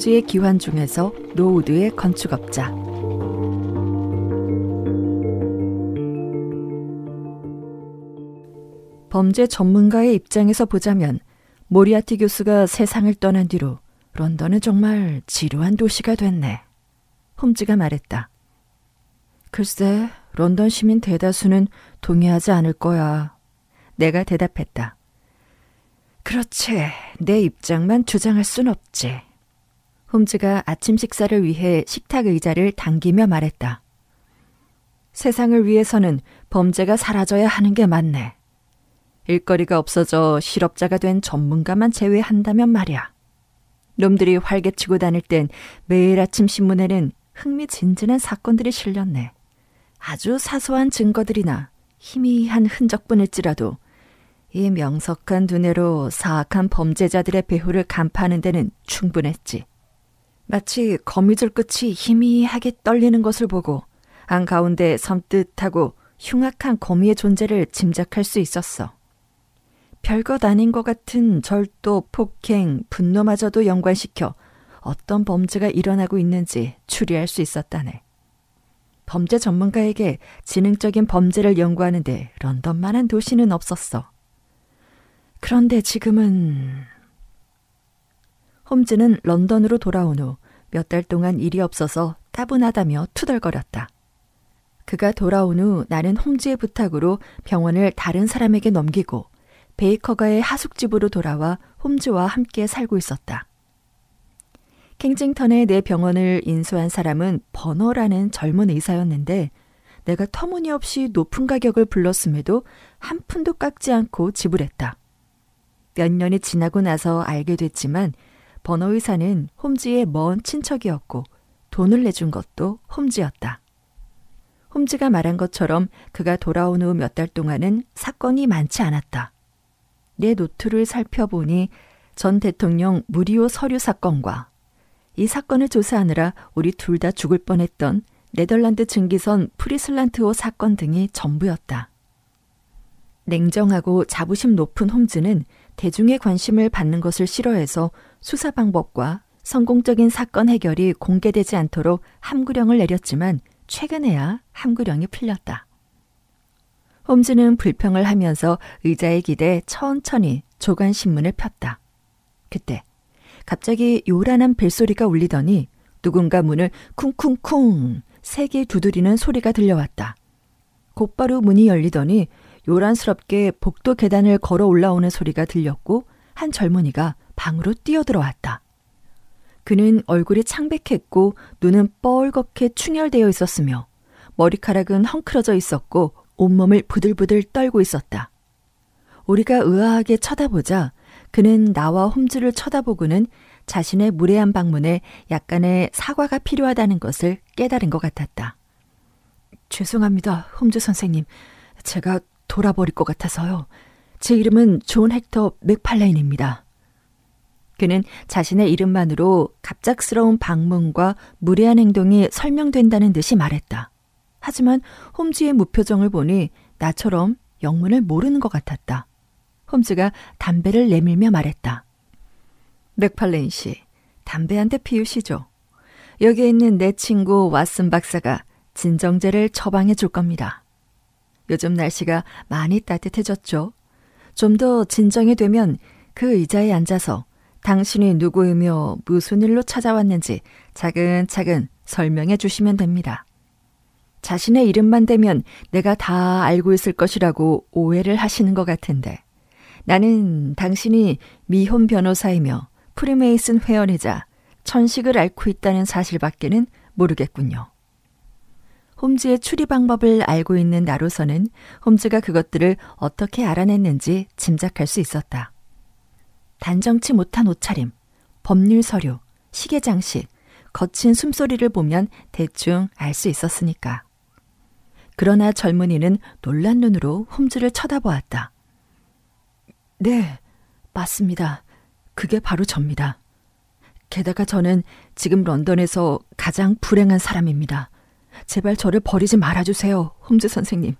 경주의 기환 중에서 노우드의 건축업자. 범죄 전문가의 입장에서 보자면 모리아티 교수가 세상을 떠난 뒤로 런던은 정말 지루한 도시가 됐네. 홈즈가 말했다. 글쎄, 런던 시민 대다수는 동의하지 않을 거야. 내가 대답했다. 그렇지. 내 입장만 주장할 순 없지. 홈즈가 아침 식사를 위해 식탁 의자를 당기며 말했다. 세상을 위해서는 범죄가 사라져야 하는 게 맞네. 일거리가 없어져 실업자가 된 전문가만 제외한다면 말이야. 놈들이 활개치고 다닐 땐 매일 아침 신문에는 흥미진진한 사건들이 실렸네. 아주 사소한 증거들이나 희미한 흔적뿐일지라도 이 명석한 두뇌로 사악한 범죄자들의 배후를 간파하는 데는 충분했지. 마치 거미줄 끝이 희미하게 떨리는 것을 보고 안 가운데 섬뜩하고 흉악한 거미의 존재를 짐작할 수 있었어. 별것 아닌 것 같은 절도, 폭행, 분노마저도 연관시켜 어떤 범죄가 일어나고 있는지 추리할 수 있었다네. 범죄 전문가에게 지능적인 범죄를 연구하는데 런던만한 도시는 없었어. 그런데 지금은 홈즈는 런던으로 돌아온 후 몇 달 동안 일이 없어서 따분하다며 투덜거렸다. 그가 돌아온 후 나는 홈즈의 부탁으로 병원을 다른 사람에게 넘기고 베이커가의 하숙집으로 돌아와 홈즈와 함께 살고 있었다. 캥징턴의 내 병원을 인수한 사람은 버너라는 젊은 의사였는데 내가 터무니없이 높은 가격을 불렀음에도 한 푼도 깎지 않고 지불했다. 몇 년이 지나고 나서 알게 됐지만 버너 의사는 홈즈의 먼 친척이었고 돈을 내준 것도 홈즈였다. 홈즈가 말한 것처럼 그가 돌아온 후 몇 달 동안은 사건이 많지 않았다. 내 노트를 살펴보니 전 대통령 무리오 서류 사건과 이 사건을 조사하느라 우리 둘 다 죽을 뻔했던 네덜란드 증기선 프리슬란트호 사건 등이 전부였다. 냉정하고 자부심 높은 홈즈는 대중의 관심을 받는 것을 싫어해서 수사 방법과 성공적인 사건 해결이 공개되지 않도록 함구령을 내렸지만 최근에야 함구령이 풀렸다. 홈즈는 불평을 하면서 의자에 기대 천천히 조간신문을 폈다. 그때 갑자기 요란한 벨소리가 울리더니 누군가 문을 쿵쿵쿵 세게 두드리는 소리가 들려왔다. 곧바로 문이 열리더니 요란스럽게 복도 계단을 걸어 올라오는 소리가 들렸고 한 젊은이가 방으로 뛰어들어왔다. 그는 얼굴이 창백했고 눈은 뻘겋게 충혈되어 있었으며 머리카락은 헝클어져 있었고 온몸을 부들부들 떨고 있었다. 우리가 의아하게 쳐다보자 그는 나와 홈즈를 쳐다보고는 자신의 무례한 방문에 약간의 사과가 필요하다는 것을 깨달은 것 같았다. 죄송합니다, 홈즈 선생님. 제가 돌아버릴 것 같아서요. 제 이름은 존 헥터 맥팔레인입니다. 그는 자신의 이름만으로 갑작스러운 방문과 무례한 행동이 설명된다는 듯이 말했다. 하지만 홈즈의 무표정을 보니 나처럼 영문을 모르는 것 같았다. 홈즈가 담배를 내밀며 말했다. 맥팔렌 씨, 담배 한테 피우시죠. 여기에 있는 내 친구 왓슨 박사가 진정제를 처방해 줄 겁니다. 요즘 날씨가 많이 따뜻해졌죠. 좀 더 진정이 되면 그 의자에 앉아서 당신이 누구이며 무슨 일로 찾아왔는지 차근차근 설명해 주시면 됩니다. 자신의 이름만 되면 내가 다 알고 있을 것이라고 오해를 하시는 것 같은데 나는 당신이 미혼 변호사이며 프리메이슨 회원이자 천식을 앓고 있다는 사실밖에는 모르겠군요. 홈즈의 추리 방법을 알고 있는 나로서는 홈즈가 그것들을 어떻게 알아냈는지 짐작할 수 있었다. 단정치 못한 옷차림, 법률 서류, 시계 장식, 거친 숨소리를 보면 대충 알 수 있었으니까. 그러나 젊은이는 놀란 눈으로 홈즈를 쳐다보았다. 네, 맞습니다. 그게 바로 접니다. 게다가 저는 지금 런던에서 가장 불행한 사람입니다. 제발 저를 버리지 말아주세요, 홈즈 선생님.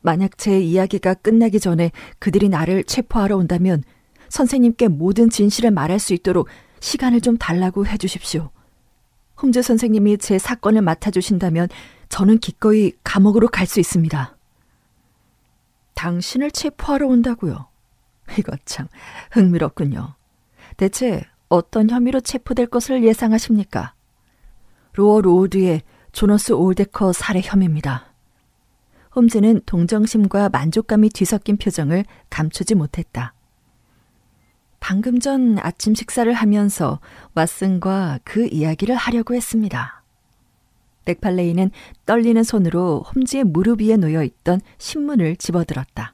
만약 제 이야기가 끝나기 전에 그들이 나를 체포하러 온다면 선생님께 모든 진실을 말할 수 있도록 시간을 좀 달라고 해주십시오. 홈즈 선생님이 제 사건을 맡아주신다면 저는 기꺼이 감옥으로 갈 수 있습니다. 당신을 체포하러 온다고요. 이거 참 흥미롭군요. 대체 어떤 혐의로 체포될 것을 예상하십니까? 로어 로우드의 조너스 올데커 살해 혐의입니다. 홈즈는 동정심과 만족감이 뒤섞인 표정을 감추지 못했다. 방금 전 아침 식사를 하면서 왓슨과 그 이야기를 하려고 했습니다. 맥팔레이는 떨리는 손으로 홈즈의 무릎 위에 놓여 있던 신문을 집어들었다.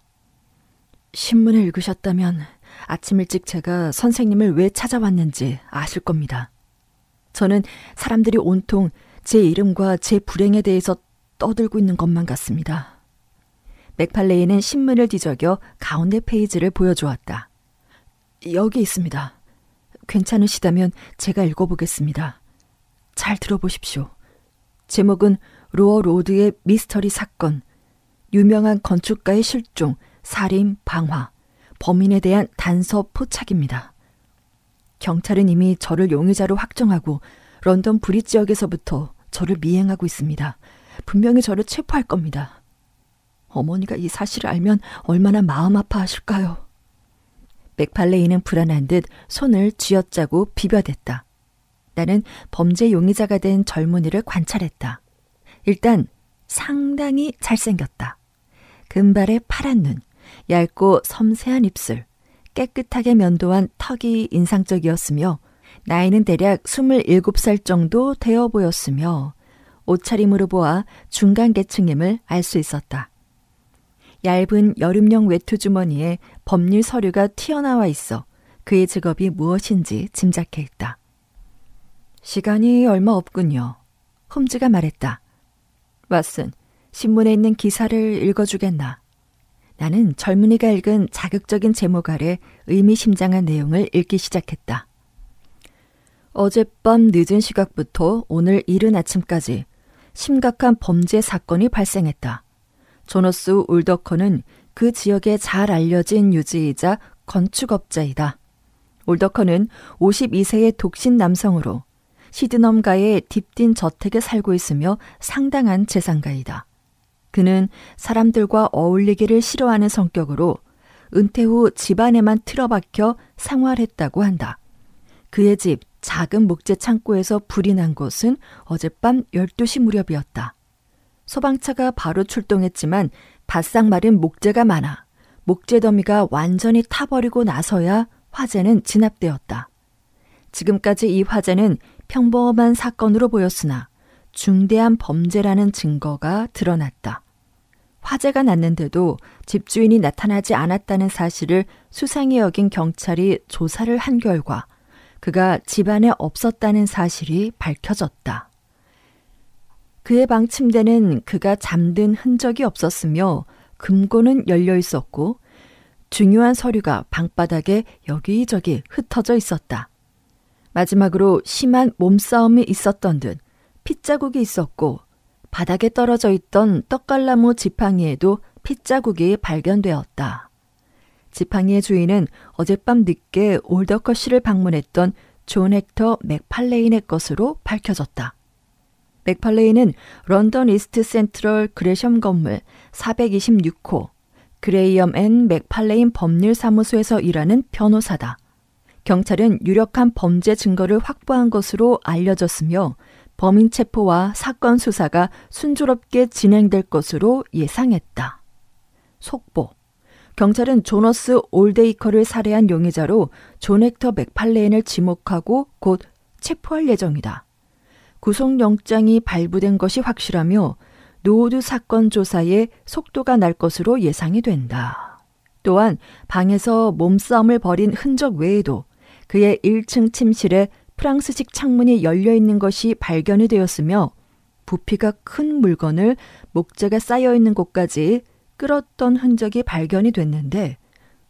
신문을 읽으셨다면 아침 일찍 제가 선생님을 왜 찾아왔는지 아실 겁니다. 저는 사람들이 온통 제 이름과 제 불행에 대해서 떠들고 있는 것만 같습니다. 맥팔레이는 신문을 뒤적여 가운데 페이지를 보여주었다. 여기 있습니다. 괜찮으시다면 제가 읽어보겠습니다. 잘 들어보십시오. 제목은 로어 로드의 미스터리 사건, 유명한 건축가의 실종, 살인, 방화, 범인에 대한 단서 포착입니다. 경찰은 이미 저를 용의자로 확정하고 런던 브릿 지역에서부터 저를 미행하고 있습니다. 분명히 저를 체포할 겁니다. 어머니가 이 사실을 알면 얼마나 마음 아파하실까요? 맥팔레이는 불안한 듯 손을 쥐어짜고 비벼댔다. 나는 범죄 용의자가 된 젊은이를 관찰했다. 일단 상당히 잘생겼다. 금발의 파란 눈, 얇고 섬세한 입술, 깨끗하게 면도한 턱이 인상적이었으며 나이는 대략 27살 정도 되어 보였으며 옷차림으로 보아 중간 계층임을 알 수 있었다. 얇은 여름용 외투 주머니에 법률 서류가 튀어나와 있어 그의 직업이 무엇인지 짐작해 있다. 시간이 얼마 없군요. 홈즈가 말했다. 왓슨, 신문에 있는 기사를 읽어주겠나? 나는 젊은이가 읽은 자극적인 제목 아래 의미심장한 내용을 읽기 시작했다. 어젯밤 늦은 시각부터 오늘 이른 아침까지 심각한 범죄 사건이 발생했다. 조너스 울더커는그 지역에 잘 알려진 유지이자 건축업자이다. 울더커는 52세의 독신 남성으로 시드넘가의 딥딘 저택에 살고 있으며 상당한 재산가이다. 그는 사람들과 어울리기를 싫어하는 성격으로 은퇴 후 집안에만 틀어박혀 생활했다고 한다. 그의 집 작은 목재 창고에서 불이 난 곳은 어젯밤 12시 무렵이었다. 소방차가 바로 출동했지만 바싹 마른 목재가 많아 목재 더미가 완전히 타버리고 나서야 화재는 진압되었다. 지금까지 이 화재는 평범한 사건으로 보였으나 중대한 범죄라는 증거가 드러났다. 화재가 났는데도 집주인이 나타나지 않았다는 사실을 수상히 여긴 경찰이 조사를 한 결과 그가 집안에 없었다는 사실이 밝혀졌다. 그의 방 침대는 그가 잠든 흔적이 없었으며 금고는 열려 있었고 중요한 서류가 방바닥에 여기저기 흩어져 있었다. 마지막으로 심한 몸싸움이 있었던 듯 핏자국이 있었고 바닥에 떨어져 있던 떡갈나무 지팡이에도 핏자국이 발견되었다. 지팡이의 주인은 어젯밤 늦게 올더커시를 방문했던 존 헥터 맥팔레인의 것으로 밝혀졌다. 맥팔레이는 런던 이스트 센트럴 그레셔 건물 426호 그레이엄 앤 맥팔레인 법률사무소에서 일하는 변호사다. 경찰은 유력한 범죄 증거를 확보한 것으로 알려졌으며 범인 체포와 사건 수사가 순조롭게 진행될 것으로 예상했다. 속보. 경찰은 조너스 올데이커를 살해한 용의자로 존 헥터 맥팔레인을 지목하고 곧 체포할 예정이다. 구속영장이 발부된 것이 확실하며 노드 우 사건 조사에 속도가 날 것으로 예상이 된다. 또한 방에서 몸싸움을 벌인 흔적 외에도 그의 1층 침실에 프랑스식 창문이 열려 있는 것이 발견이 되었으며 부피가 큰 물건을 목재가 쌓여 있는 곳까지 끌었던 흔적이 발견이 됐는데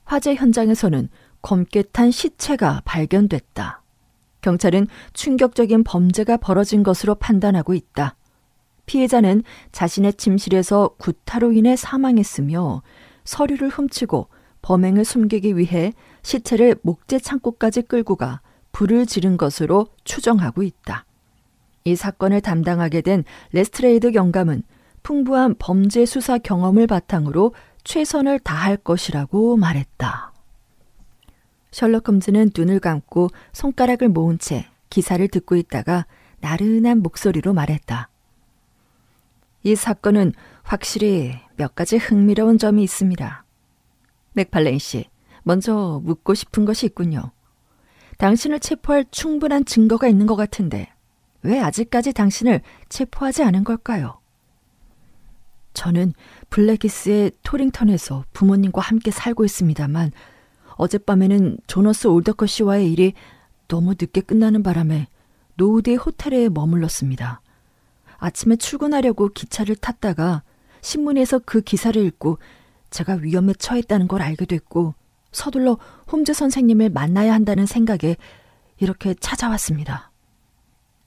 화재 현장에서는 검게 탄 시체가 발견됐다. 경찰은 충격적인 범죄가 벌어진 것으로 판단하고 있다. 피해자는 자신의 침실에서 구타로 인해 사망했으며 서류를 훔치고 범행을 숨기기 위해 시체를 목재 창고까지 끌고 가 불을 지른 것으로 추정하고 있다. 이 사건을 담당하게 된 레스트레이드 경감은 풍부한 범죄 수사 경험을 바탕으로 최선을 다할 것이라고 말했다. 셜록 홈즈는 눈을 감고 손가락을 모은 채 기사를 듣고 있다가 나른한 목소리로 말했다. 이 사건은 확실히 몇 가지 흥미로운 점이 있습니다. 맥팔렌 씨, 먼저 묻고 싶은 것이 있군요. 당신을 체포할 충분한 증거가 있는 것 같은데 왜 아직까지 당신을 체포하지 않은 걸까요? 저는 블랙이스의 토링턴에서 부모님과 함께 살고 있습니다만 어젯밤에는 조너스 올더커 씨와의 일이 너무 늦게 끝나는 바람에 노우드의 호텔에 머물렀습니다. 아침에 출근하려고 기차를 탔다가 신문에서 그 기사를 읽고 제가 위험에 처했다는 걸 알게 됐고 서둘러 홈즈 선생님을 만나야 한다는 생각에 이렇게 찾아왔습니다.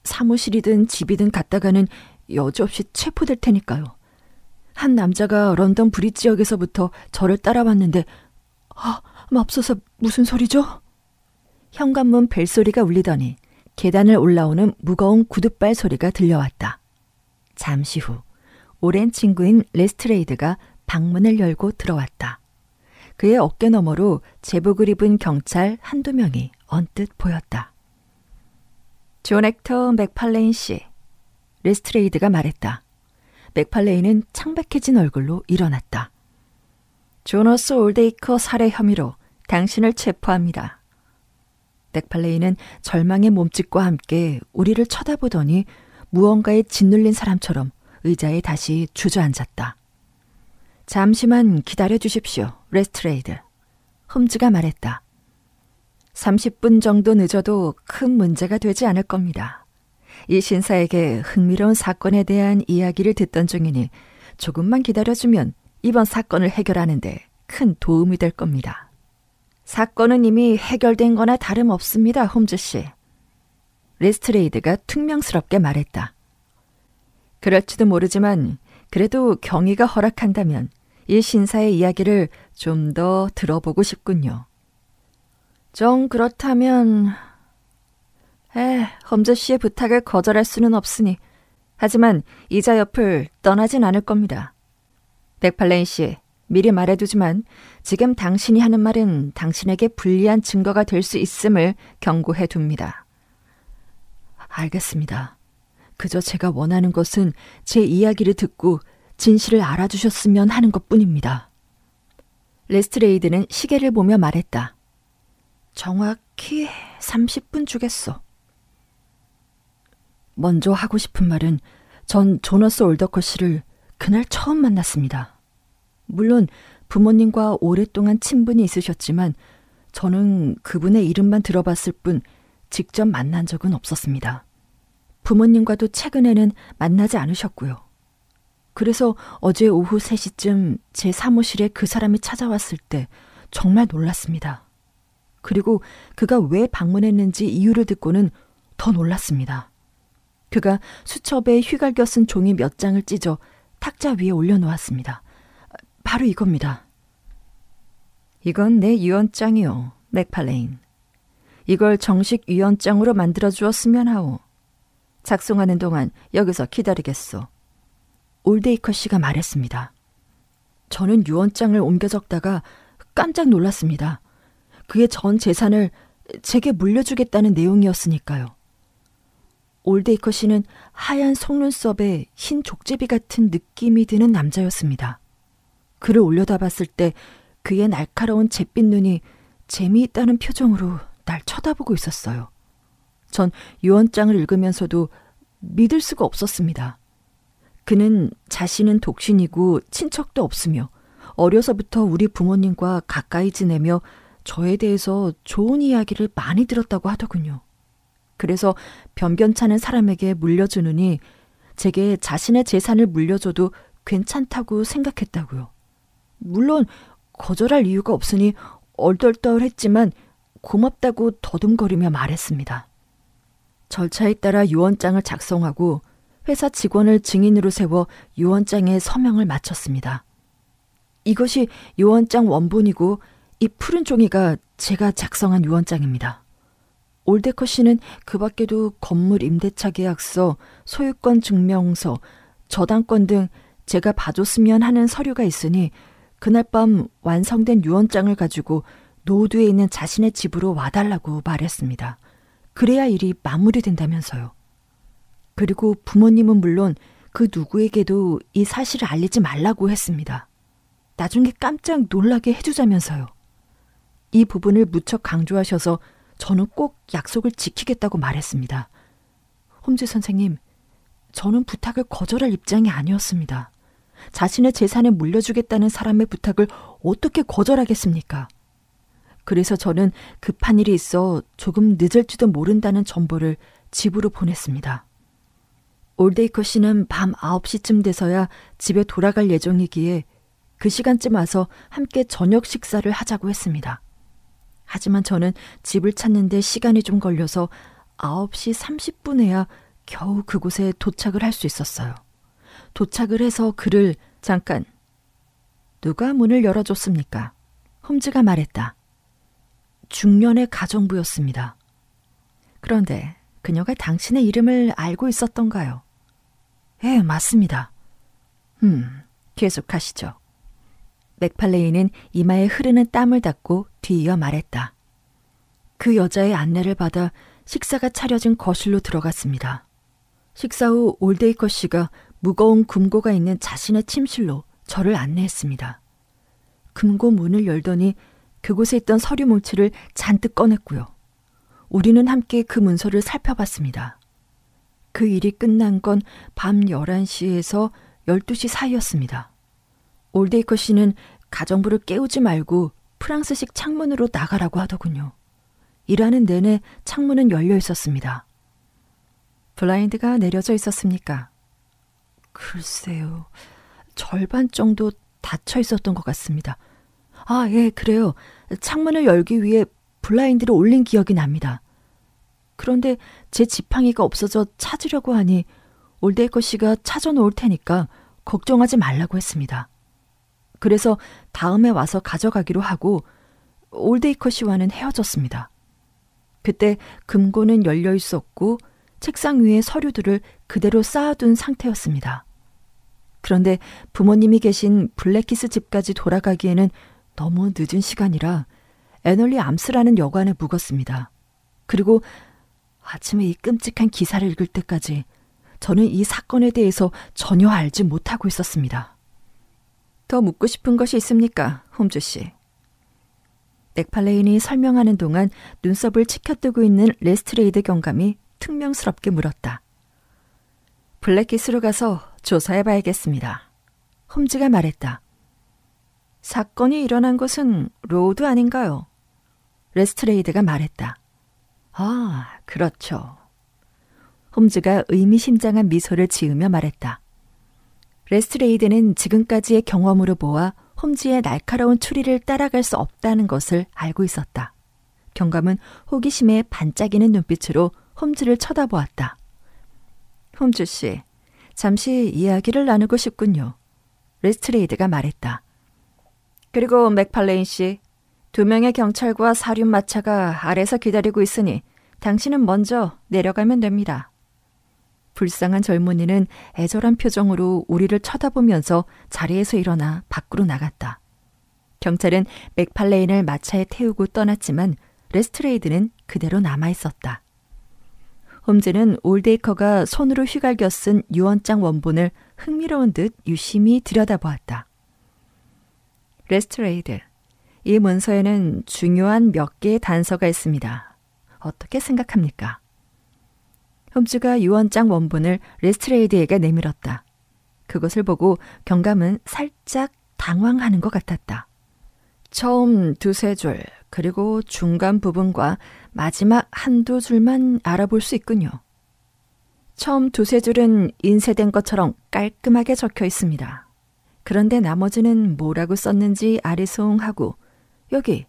사무실이든 집이든 갔다가는 여지없이 체포될 테니까요. 한 남자가 런던 브릿 지역에서부터 저를 따라왔는데, 아, 어, 맙소사 무슨 소리죠? 현관문 벨소리가 울리더니 계단을 올라오는 무거운 구둣발 소리가 들려왔다. 잠시 후 오랜 친구인 레스트레이드가 방문을 열고 들어왔다. 그의 어깨 너머로 제복을 입은 경찰 한두 명이 언뜻 보였다. 존 액터 맥팔레인 씨. 레스트레이드가 말했다. 맥팔레인은 창백해진 얼굴로 일어났다. 조너스 올데이커 살해 혐의로 당신을 체포합니다. 넥팔레이는 절망의 몸짓과 함께 우리를 쳐다보더니 무언가에 짓눌린 사람처럼 의자에 다시 주저앉았다. 잠시만 기다려 주십시오, 레스트레이드. 홈즈가 말했다. 30분 정도 늦어도 큰 문제가 되지 않을 겁니다. 이 신사에게 흥미로운 사건에 대한 이야기를 듣던 중이니 조금만 기다려주면 이번 사건을 해결하는데 큰 도움이 될 겁니다. 사건은 이미 해결된 거나 다름없습니다, 홈즈 씨. 레스트레이드가 퉁명스럽게 말했다. 그럴지도 모르지만 그래도 경위가 허락한다면 이 신사의 이야기를 좀 더 들어보고 싶군요. 정 그렇다면 에, 험즈 씨의 부탁을 거절할 수는 없으니 하지만 이자 옆을 떠나진 않을 겁니다. 맥팔렌인 씨, 미리 말해두지만 지금 당신이 하는 말은 당신에게 불리한 증거가 될 수 있음을 경고해 둡니다. 알겠습니다. 그저 제가 원하는 것은 제 이야기를 듣고 진실을 알아주셨으면 하는 것 뿐입니다. 레스트레이드는 시계를 보며 말했다. 정확히 30분 주겠소. 먼저 하고 싶은 말은 전 조너스 올더커 씨를 그날 처음 만났습니다. 물론 부모님과 오랫동안 친분이 있으셨지만 저는 그분의 이름만 들어봤을 뿐 직접 만난 적은 없었습니다. 부모님과도 최근에는 만나지 않으셨고요. 그래서 어제 오후 3시쯤 제 사무실에 그 사람이 찾아왔을 때 정말 놀랐습니다. 그리고 그가 왜 방문했는지 이유를 듣고는 더 놀랐습니다. 그가 수첩에 휘갈겨 쓴 종이 몇 장을 찢어 탁자 위에 올려놓았습니다. 바로 이겁니다. 이건 내 유언장이요, 맥팔레인. 이걸 정식 유언장으로 만들어 주었으면 하오. 작성하는 동안 여기서 기다리겠소. 올데이커 씨가 말했습니다. 저는 유언장을 옮겨 적다가 깜짝 놀랐습니다. 그의 전 재산을 제게 물려주겠다는 내용이었으니까요. 올데이커 씨는 하얀 속눈썹에 흰 족제비 같은 느낌이 드는 남자였습니다. 그를 올려다봤을 때 그의 날카로운 잿빛 눈이 재미있다는 표정으로 날 쳐다보고 있었어요. 전 유언장을 읽으면서도 믿을 수가 없었습니다. 그는 자신은 독신이고 친척도 없으며 어려서부터 우리 부모님과 가까이 지내며 저에 대해서 좋은 이야기를 많이 들었다고 하더군요. 그래서 변변찮은 사람에게 물려주느니 제게 자신의 재산을 물려줘도 괜찮다고 생각했다고요. 물론 거절할 이유가 없으니 얼떨떨했지만 고맙다고 더듬거리며 말했습니다. 절차에 따라 유언장을 작성하고 회사 직원을 증인으로 세워 유언장에 서명을 마쳤습니다. 이것이 유언장 원본이고 이 푸른 종이가 제가 작성한 유언장입니다. 올데커 씨는 그 밖에도 건물 임대차 계약서, 소유권 증명서, 저당권 등 제가 봐줬으면 하는 서류가 있으니 그날 밤 완성된 유언장을 가지고 노드에 있는 자신의 집으로 와달라고 말했습니다. 그래야 일이 마무리된다면서요. 그리고 부모님은 물론 그 누구에게도 이 사실을 알리지 말라고 했습니다. 나중에 깜짝 놀라게 해주자면서요. 이 부분을 무척 강조하셔서 저는 꼭 약속을 지키겠다고 말했습니다. 홈즈 선생님, 저는 부탁을 거절할 입장이 아니었습니다. 자신의 재산을 물려주겠다는 사람의 부탁을 어떻게 거절하겠습니까? 그래서 저는 급한 일이 있어 조금 늦을지도 모른다는 정보를 집으로 보냈습니다. 올데이커 씨는 밤 9시쯤 돼서야 집에 돌아갈 예정이기에 그 시간쯤 와서 함께 저녁 식사를 하자고 했습니다. 하지만 저는 집을 찾는데 시간이 좀 걸려서 9시 30분에야 겨우 그곳에 도착을 할 수 있었어요. 도착을 해서 그를 잠깐 누가 문을 열어줬습니까? 홈즈가 말했다. 중년의 가정부였습니다. 그런데 그녀가 당신의 이름을 알고 있었던가요? 예, 맞습니다. 음, 계속하시죠. 맥팔레이는 이마에 흐르는 땀을 닦고 뒤이어 말했다. 그 여자의 안내를 받아 식사가 차려진 거실로 들어갔습니다. 식사 후 올데이커 씨가 무거운 금고가 있는 자신의 침실로 저를 안내했습니다. 금고 문을 열더니 그곳에 있던 서류 뭉치를 잔뜩 꺼냈고요. 우리는 함께 그 문서를 살펴봤습니다. 그 일이 끝난 건 밤 11시에서 12시 사이였습니다. 올데이커 씨는 가정부를 깨우지 말고 프랑스식 창문으로 나가라고 하더군요. 일하는 내내 창문은 열려 있었습니다. 블라인드가 내려져 있었습니까? 글쎄요. 절반 정도 닫혀 있었던 것 같습니다. 아, 예, 그래요. 창문을 열기 위해 블라인드를 올린 기억이 납니다. 그런데 제 지팡이가 없어져 찾으려고 하니 올데이커 씨가 찾아놓을 테니까 걱정하지 말라고 했습니다. 그래서 다음에 와서 가져가기로 하고 올데이커 씨와는 헤어졌습니다. 그때 금고는 열려 있었고 책상 위에 서류들을 그대로 쌓아둔 상태였습니다. 그런데 부모님이 계신 블랙키스 집까지 돌아가기에는 너무 늦은 시간이라 애널리 암스라는 여관에 묵었습니다. 그리고 아침에 이 끔찍한 기사를 읽을 때까지 저는 이 사건에 대해서 전혀 알지 못하고 있었습니다. 더 묻고 싶은 것이 있습니까, 홈즈 씨? 맥팔레인이 설명하는 동안 눈썹을 치켜뜨고 있는 레스트레이드 경감이 퉁명스럽게 물었다. 블랙키스로 가서 조사해봐야겠습니다. 홈즈가 말했다. 사건이 일어난 곳은 로드 아닌가요? 레스트레이드가 말했다. 아, 그렇죠. 홈즈가 의미심장한 미소를 지으며 말했다. 레스트레이드는 지금까지의 경험으로 보아 홈즈의 날카로운 추리를 따라갈 수 없다는 것을 알고 있었다. 경감은 호기심에 반짝이는 눈빛으로 홈즈를 쳐다보았다. 홈즈 씨, 잠시 이야기를 나누고 싶군요. 레스트레이드가 말했다. 그리고 맥팔레인 씨, 두 명의 경찰과 사륜 마차가 아래서 기다리고 있으니 당신은 먼저 내려가면 됩니다. 불쌍한 젊은이는 애절한 표정으로 우리를 쳐다보면서 자리에서 일어나 밖으로 나갔다. 경찰은 맥팔레인을 마차에 태우고 떠났지만 레스트레이드는 그대로 남아 있었다. 홈즈는 올데이커가 손으로 휘갈겨 쓴 유언장 원본을 흥미로운 듯 유심히 들여다보았다. 레스트레이드. 이 문서에는 중요한 몇 개의 단서가 있습니다. 어떻게 생각합니까? 홈즈가 유언장 원본을 레스트레이드에게 내밀었다. 그것을 보고 경감은 살짝 당황하는 것 같았다. 처음 두세 줄, 그리고 중간 부분과 마지막 한두 줄만 알아볼 수 있군요. 처음 두세 줄은 인쇄된 것처럼 깔끔하게 적혀 있습니다. 그런데 나머지는 뭐라고 썼는지 아리송하고 여기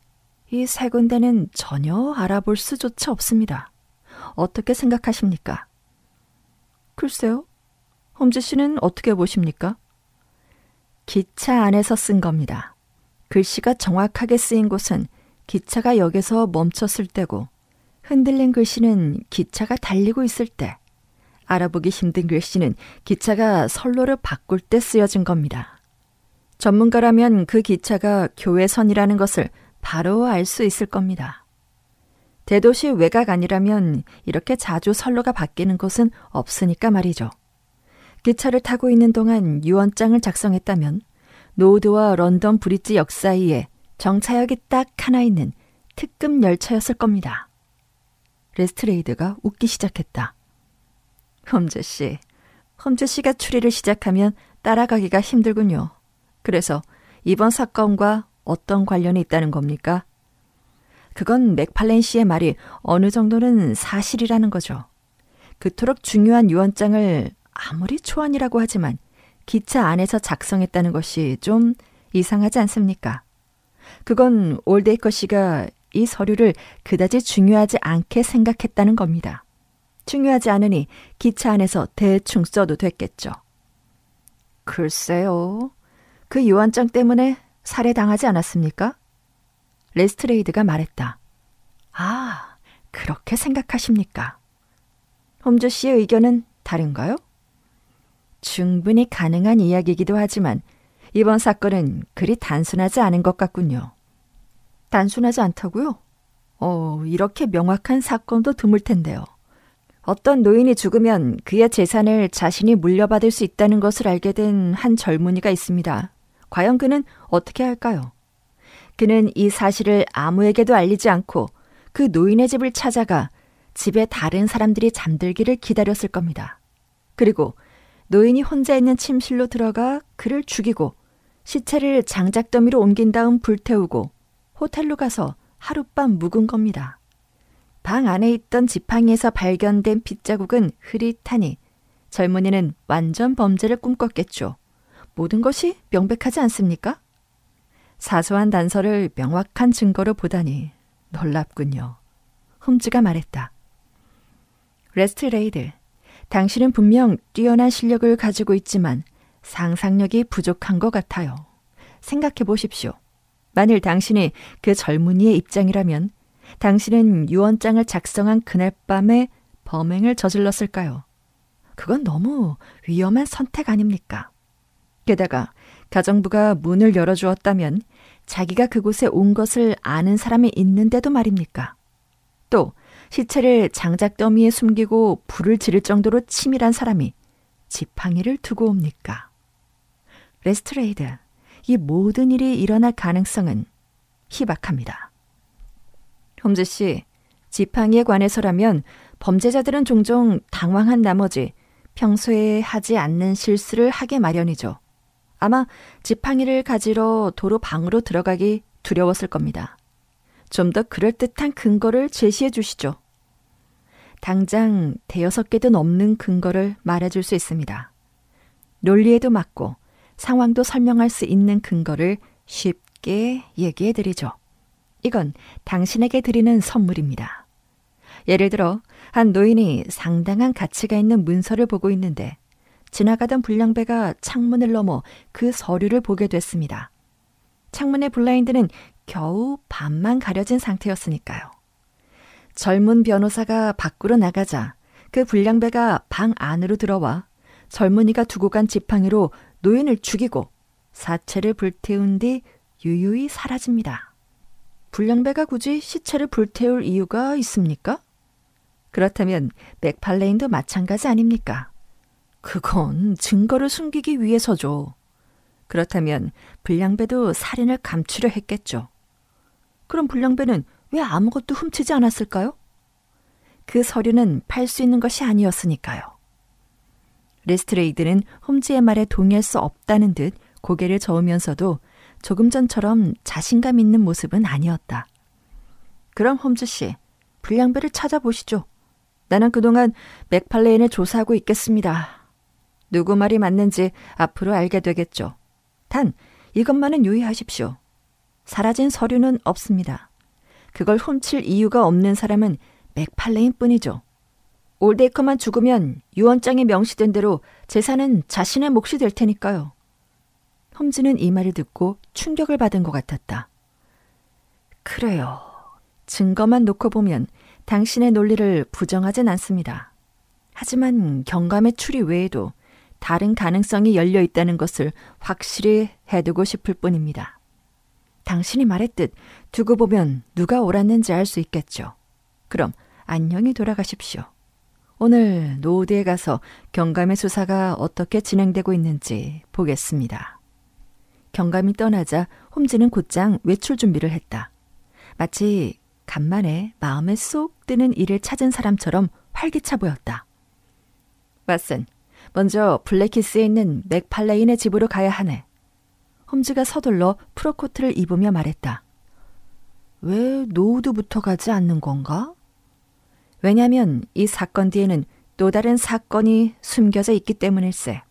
이 세 군데는 전혀 알아볼 수조차 없습니다. 어떻게 생각하십니까? 글쎄요. 험지 씨는 어떻게 보십니까? 기차 안에서 쓴 겁니다. 글씨가 정확하게 쓰인 곳은 기차가 역에서 멈췄을 때고 흔들린 글씨는 기차가 달리고 있을 때, 알아보기 힘든 글씨는 기차가 선로를 바꿀 때 쓰여진 겁니다. 전문가라면 그 기차가 교외선이라는 것을 바로 알 수 있을 겁니다. 대도시 외곽 아니라면 이렇게 자주 선로가 바뀌는 곳은 없으니까 말이죠. 기차를 타고 있는 동안 유언장을 작성했다면 노드와 런던 브릿지 역 사이에 정차역이 딱 하나 있는 특급 열차였을 겁니다. 레스트레이드가 웃기 시작했다. 험즈 씨, 험즈 씨가 추리를 시작하면 따라가기가 힘들군요. 그래서 이번 사건과 어떤 관련이 있다는 겁니까? 그건 맥팔렌 씨의 말이 어느 정도는 사실이라는 거죠. 그토록 중요한 유언장을 아무리 초안이라고 하지만 기차 안에서 작성했다는 것이 좀 이상하지 않습니까? 그건 올데이커 씨가 이 서류를 그다지 중요하지 않게 생각했다는 겁니다. 중요하지 않으니 기차 안에서 대충 써도 됐겠죠. 글쎄요. 그 유언장 때문에 살해당하지 않았습니까? 레스트레이드가 말했다. 아, 그렇게 생각하십니까? 홈즈 씨의 의견은 다른가요? 충분히 가능한 이야기이기도 하지만 이번 사건은 그리 단순하지 않은 것 같군요. 단순하지 않다고요? 어, 이렇게 명확한 사건도 드물 텐데요. 어떤 노인이 죽으면 그의 재산을 자신이 물려받을 수 있다는 것을 알게 된 한 젊은이가 있습니다. 과연 그는 어떻게 할까요? 그는 이 사실을 아무에게도 알리지 않고 그 노인의 집을 찾아가 집에 다른 사람들이 잠들기를 기다렸을 겁니다. 그리고 노인이 혼자 있는 침실로 들어가 그를 죽이고 시체를 장작더미로 옮긴 다음 불태우고 호텔로 가서 하룻밤 묵은 겁니다. 방 안에 있던 지팡이에서 발견된 핏자국은 흐릿하니 젊은이는 완전 범죄를 꿈꿨겠죠. 모든 것이 명백하지 않습니까? 사소한 단서를 명확한 증거로 보다니 놀랍군요. 흠즈가 말했다. 레스트 레이들, 당신은 분명 뛰어난 실력을 가지고 있지만 상상력이 부족한 것 같아요. 생각해 보십시오. 만일 당신이 그 젊은이의 입장이라면 당신은 유언장을 작성한 그날 밤에 범행을 저질렀을까요? 그건 너무 위험한 선택 아닙니까? 게다가 가정부가 문을 열어주었다면 자기가 그곳에 온 것을 아는 사람이 있는데도 말입니까? 또 시체를 장작 더미에 숨기고 불을 지를 정도로 치밀한 사람이 지팡이를 두고 옵니까? 레스트레이드, 이 모든 일이 일어날 가능성은 희박합니다. 홈즈 씨, 지팡이에 관해서라면 범죄자들은 종종 당황한 나머지 평소에 하지 않는 실수를 하게 마련이죠. 아마 지팡이를 가지러 도로 방으로 들어가기 두려웠을 겁니다. 좀더 그럴듯한 근거를 제시해 주시죠. 당장 대여섯 개도 넘는 근거를 말해줄 수 있습니다. 논리에도 맞고 상황도 설명할 수 있는 근거를 쉽게 얘기해 드리죠. 이건 당신에게 드리는 선물입니다. 예를 들어, 한 노인이 상당한 가치가 있는 문서를 보고 있는데, 지나가던 불량배가 창문을 넘어 그 서류를 보게 됐습니다. 창문의 블라인드는 겨우 반만 가려진 상태였으니까요. 젊은 변호사가 밖으로 나가자 그 불량배가 방 안으로 들어와 젊은이가 두고 간 지팡이로 노인을 죽이고 사체를 불태운 뒤 유유히 사라집니다. 불량배가 굳이 시체를 불태울 이유가 있습니까? 그렇다면 맥팔레인도 마찬가지 아닙니까? 그건 증거를 숨기기 위해서죠. 그렇다면 불량배도 살인을 감추려 했겠죠. 그럼 불량배는 왜 아무것도 훔치지 않았을까요? 그 서류는 팔 수 있는 것이 아니었으니까요. 레스트레이드는 홈즈의 말에 동의할 수 없다는 듯 고개를 저으면서도 조금 전처럼 자신감 있는 모습은 아니었다. 그럼 홈즈 씨, 불량배를 찾아보시죠. 나는 그동안 맥팔레인을 조사하고 있겠습니다. 누구 말이 맞는지 앞으로 알게 되겠죠. 단, 이것만은 유의하십시오. 사라진 서류는 없습니다. 그걸 훔칠 이유가 없는 사람은 맥팔레인 뿐이죠. 올데이커만 죽으면 유언장에 명시된 대로 재산은 자신의 몫이 될 테니까요. 험지는 이 말을 듣고 충격을 받은 것 같았다. 그래요. 증거만 놓고 보면 당신의 논리를 부정하진 않습니다. 하지만 경감의 추리 외에도 다른 가능성이 열려 있다는 것을 확실히 해두고 싶을 뿐입니다. 당신이 말했듯 두고 보면 누가 옳았는지 알 수 있겠죠. 그럼 안녕히 돌아가십시오. 오늘 노드에 우 가서 경감의 수사가 어떻게 진행되고 있는지 보겠습니다. 경감이 떠나자 홈즈는 곧장 외출 준비를 했다. 마치 간만에 마음에 쏙 드는 일을 찾은 사람처럼 활기차 보였다. 왓슨, 먼저 블랙히스에 있는 맥팔레인의 집으로 가야 하네. 홈즈가 서둘러 프로코트를 입으며 말했다. 왜 노우드부터 가지 않는 건가? 왜냐면 이 사건 뒤에는 또 다른 사건이 숨겨져 있기 때문일세.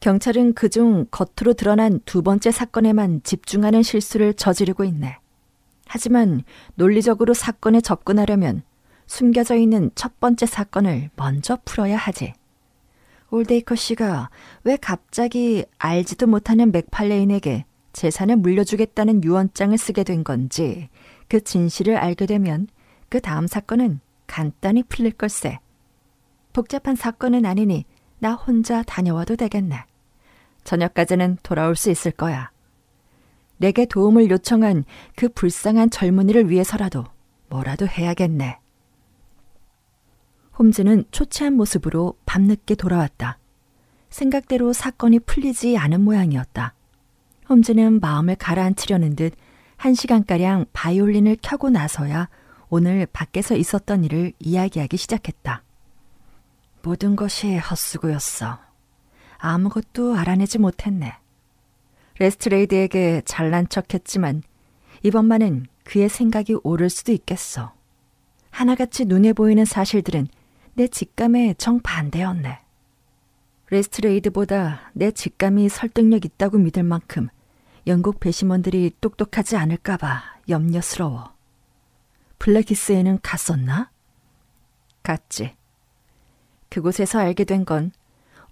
경찰은 그중 겉으로 드러난 두 번째 사건에만 집중하는 실수를 저지르고 있네. 하지만 논리적으로 사건에 접근하려면 숨겨져 있는 첫 번째 사건을 먼저 풀어야 하지. 올데이커 씨가 왜 갑자기 알지도 못하는 맥팔레인에게 재산을 물려주겠다는 유언장을 쓰게 된 건지 그 진실을 알게 되면 그 다음 사건은 간단히 풀릴 걸세. 복잡한 사건은 아니니 나 혼자 다녀와도 되겠네. 저녁까지는 돌아올 수 있을 거야. 내게 도움을 요청한 그 불쌍한 젊은이를 위해서라도 뭐라도 해야겠네. 홈즈는 초췌한 모습으로 밤늦게 돌아왔다. 생각대로 사건이 풀리지 않은 모양이었다. 홈즈는 마음을 가라앉히려는 듯 한 시간가량 바이올린을 켜고 나서야 오늘 밖에서 있었던 일을 이야기하기 시작했다. 모든 것이 헛수고였어. 아무것도 알아내지 못했네. 레스트레이드에게 잘난 척 했지만 이번만은 그의 생각이 오를 수도 있겠어. 하나같이 눈에 보이는 사실들은 내 직감에 정반대였네. 레스트레이드보다 내 직감이 설득력 있다고 믿을 만큼 영국 배심원들이 똑똑하지 않을까봐 염려스러워. 블랙히스에는 갔었나? 갔지. 그곳에서 알게 된 건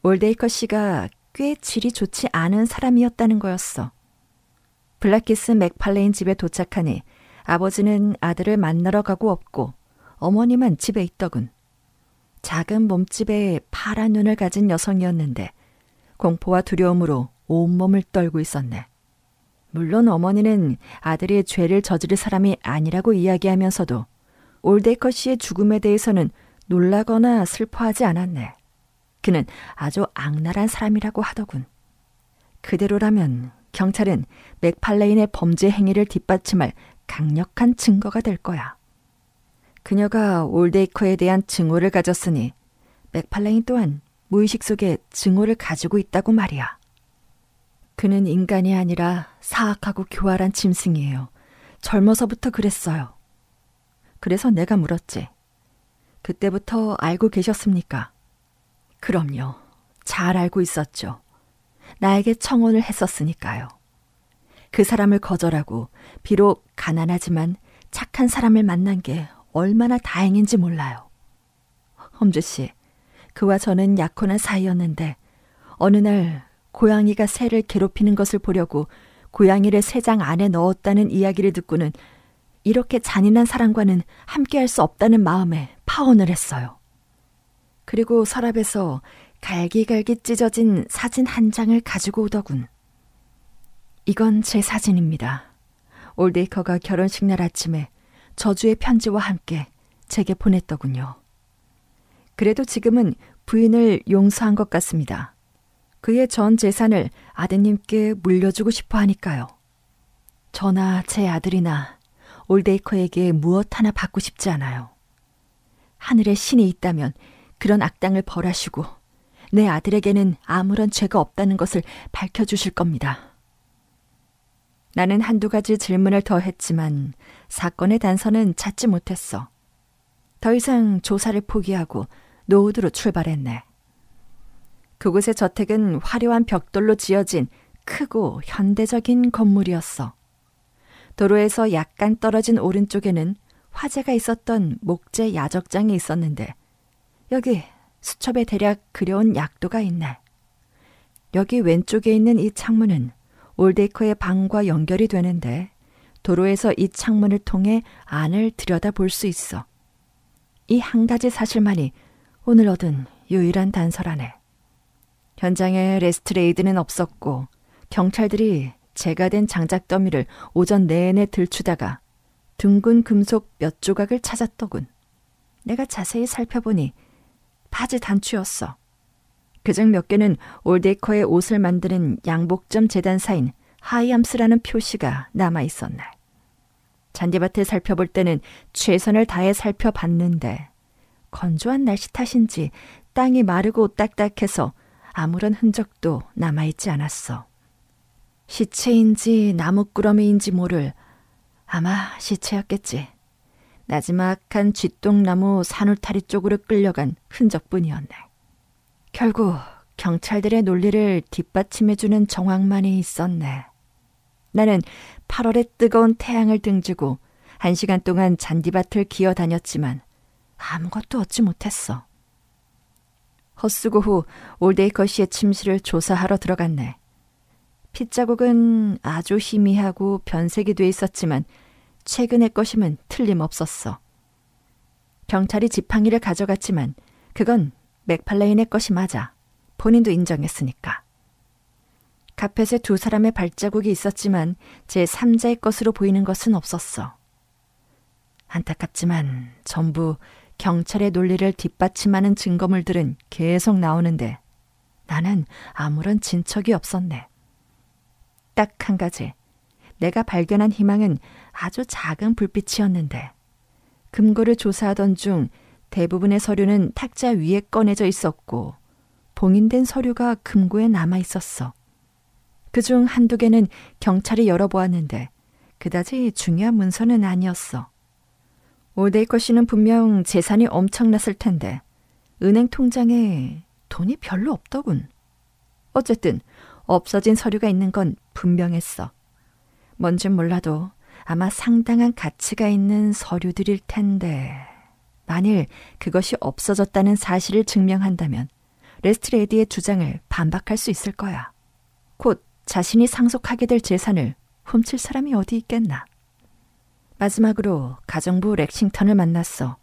올데이커 씨가 꽤 질이 좋지 않은 사람이었다는 거였어. 블랙히스 맥팔레인 집에 도착하니 아버지는 아들을 만나러 가고 없고 어머니만 집에 있더군. 작은 몸집에 파란 눈을 가진 여성이었는데 공포와 두려움으로 온몸을 떨고 있었네. 물론 어머니는 아들이 죄를 저지를 사람이 아니라고 이야기하면서도 올데이커 씨의 죽음에 대해서는 놀라거나 슬퍼하지 않았네. 그는 아주 악랄한 사람이라고 하더군. 그대로라면 경찰은 맥팔레인의 범죄 행위를 뒷받침할 강력한 증거가 될 거야. 그녀가 올데이커에 대한 증오를 가졌으니 맥팔레인 또한 무의식 속에 증오를 가지고 있다고 말이야. 그는 인간이 아니라 사악하고 교활한 짐승이에요. 젊어서부터 그랬어요. 그래서 내가 물었지. 그때부터 알고 계셨습니까? 그럼요. 잘 알고 있었죠. 나에게 청혼을 했었으니까요. 그 사람을 거절하고 비록 가난하지만 착한 사람을 만난 게 얼마나 다행인지 몰라요. 험주 씨, 그와 저는 약혼한 사이였는데 어느 날 고양이가 새를 괴롭히는 것을 보려고 고양이를 새장 안에 넣었다는 이야기를 듣고는 이렇게 잔인한 사람과는 함께할 수 없다는 마음에 파혼을 했어요. 그리고 서랍에서 갈기갈기 찢어진 사진 한 장을 가지고 오더군. 이건 제 사진입니다. 올데이커가 결혼식 날 아침에 저주의 편지와 함께 제게 보냈더군요. 그래도 지금은 부인을 용서한 것 같습니다. 그의 전 재산을 아드님께 물려주고 싶어 하니까요. 저나 제 아들이나 올데이커에게 무엇 하나 받고 싶지 않아요. 하늘에 신이 있다면 그런 악당을 벌하시고 내 아들에게는 아무런 죄가 없다는 것을 밝혀주실 겁니다. 나는 한두 가지 질문을 더 했지만 사건의 단서는 찾지 못했어. 더 이상 조사를 포기하고 노우드로 출발했네. 그곳의 저택은 화려한 벽돌로 지어진 크고 현대적인 건물이었어. 도로에서 약간 떨어진 오른쪽에는 화재가 있었던 목재 야적장이 있었는데 여기 수첩에 대략 그려온 약도가 있네. 여기 왼쪽에 있는 이 창문은 올데이커의 방과 연결이 되는데 도로에서 이 창문을 통해 안을 들여다 볼 수 있어. 이 한 가지 사실만이 오늘 얻은 유일한 단서라네. 현장에 레스트레이드는 없었고 경찰들이 제가 된 장작 더미를 오전 내내 들추다가 둥근 금속 몇 조각을 찾았더군. 내가 자세히 살펴보니 바지 단추였어. 그중 몇 개는 올데이커의 옷을 만드는 양복점 재단사인 하이암스라는 표시가 남아 있었네. 잔디밭을 살펴볼 때는 최선을 다해 살펴봤는데 건조한 날씨 탓인지 땅이 마르고 딱딱해서 아무런 흔적도 남아있지 않았어. 시체인지 나무꾸러미인지 모를 아마 시체였겠지. 나지막한 쥐똥나무 산울타리 쪽으로 끌려간 흔적뿐이었네. 결국 경찰들의 논리를 뒷받침해주는 정황만이 있었네. 나는 8월의 뜨거운 태양을 등지고 한 시간 동안 잔디밭을 기어 다녔지만 아무것도 얻지 못했어. 헛수고 후 올데이커 씨의 침실을 조사하러 들어갔네. 핏자국은 아주 희미하고 변색이 돼 있었지만 최근의 것임은 틀림없었어. 경찰이 지팡이를 가져갔지만 그건 맥팔레인의 것이 맞아. 본인도 인정했으니까. 카펫에 두 사람의 발자국이 있었지만 제 3자의 것으로 보이는 것은 없었어. 안타깝지만 전부 경찰의 논리를 뒷받침하는 증거물들은 계속 나오는데 나는 아무런 진척이 없었네. 딱 한 가지. 내가 발견한 희망은 아주 작은 불빛이었는데 금고를 조사하던 중 대부분의 서류는 탁자 위에 꺼내져 있었고 봉인된 서류가 금고에 남아 있었어. 그중 한두 개는 경찰이 열어보았는데 그다지 중요한 문서는 아니었어. 오데이커 씨는 분명 재산이 엄청났을 텐데 은행 통장에 돈이 별로 없더군. 어쨌든 없어진 서류가 있는 건 분명했어. 뭔진 몰라도 아마 상당한 가치가 있는 서류들일 텐데 만일 그것이 없어졌다는 사실을 증명한다면 레스트레디의 주장을 반박할 수 있을 거야. 곧 자신이 상속하게 될 재산을 훔칠 사람이 어디 있겠나. 마지막으로 가정부 렉싱턴을 만났어.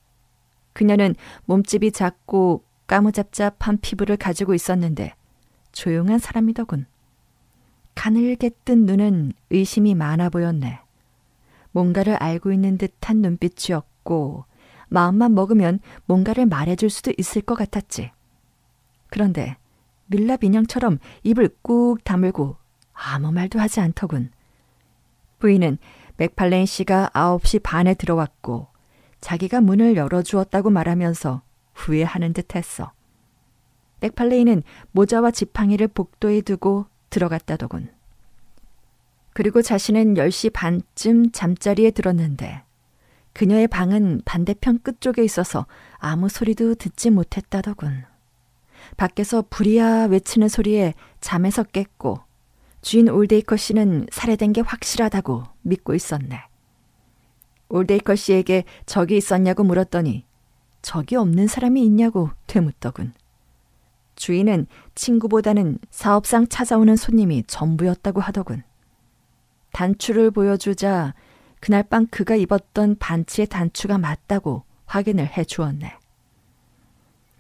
그녀는 몸집이 작고 까무잡잡한 피부를 가지고 있었는데 조용한 사람이더군. 가늘게 뜬 눈은 의심이 많아 보였네. 뭔가를 알고 있는 듯한 눈빛이었고 마음만 먹으면 뭔가를 말해줄 수도 있을 것 같았지. 그런데 밀랍 인형처럼 입을 꾹 다물고 아무 말도 하지 않더군. 부인은 맥팔레인 씨가 9시 반에 들어왔고 자기가 문을 열어주었다고 말하면서 후회하는 듯 했어. 맥팔레인은 모자와 지팡이를 복도에 두고 들어갔다더군. 그리고 자신은 10시 반쯤 잠자리에 들었는데 그녀의 방은 반대편 끝쪽에 있어서 아무 소리도 듣지 못했다더군. 밖에서 불이야 외치는 소리에 잠에서 깼고 주인 올데이커 씨는 살해된 게 확실하다고 믿고 있었네. 올데이커 씨에게 적이 있었냐고 물었더니 적이 없는 사람이 있냐고 되묻더군. 주인은 친구보다는 사업상 찾아오는 손님이 전부였다고 하더군. 단추를 보여주자 그날 밤 그가 입었던 반치의 단추가 맞다고 확인을 해 주었네.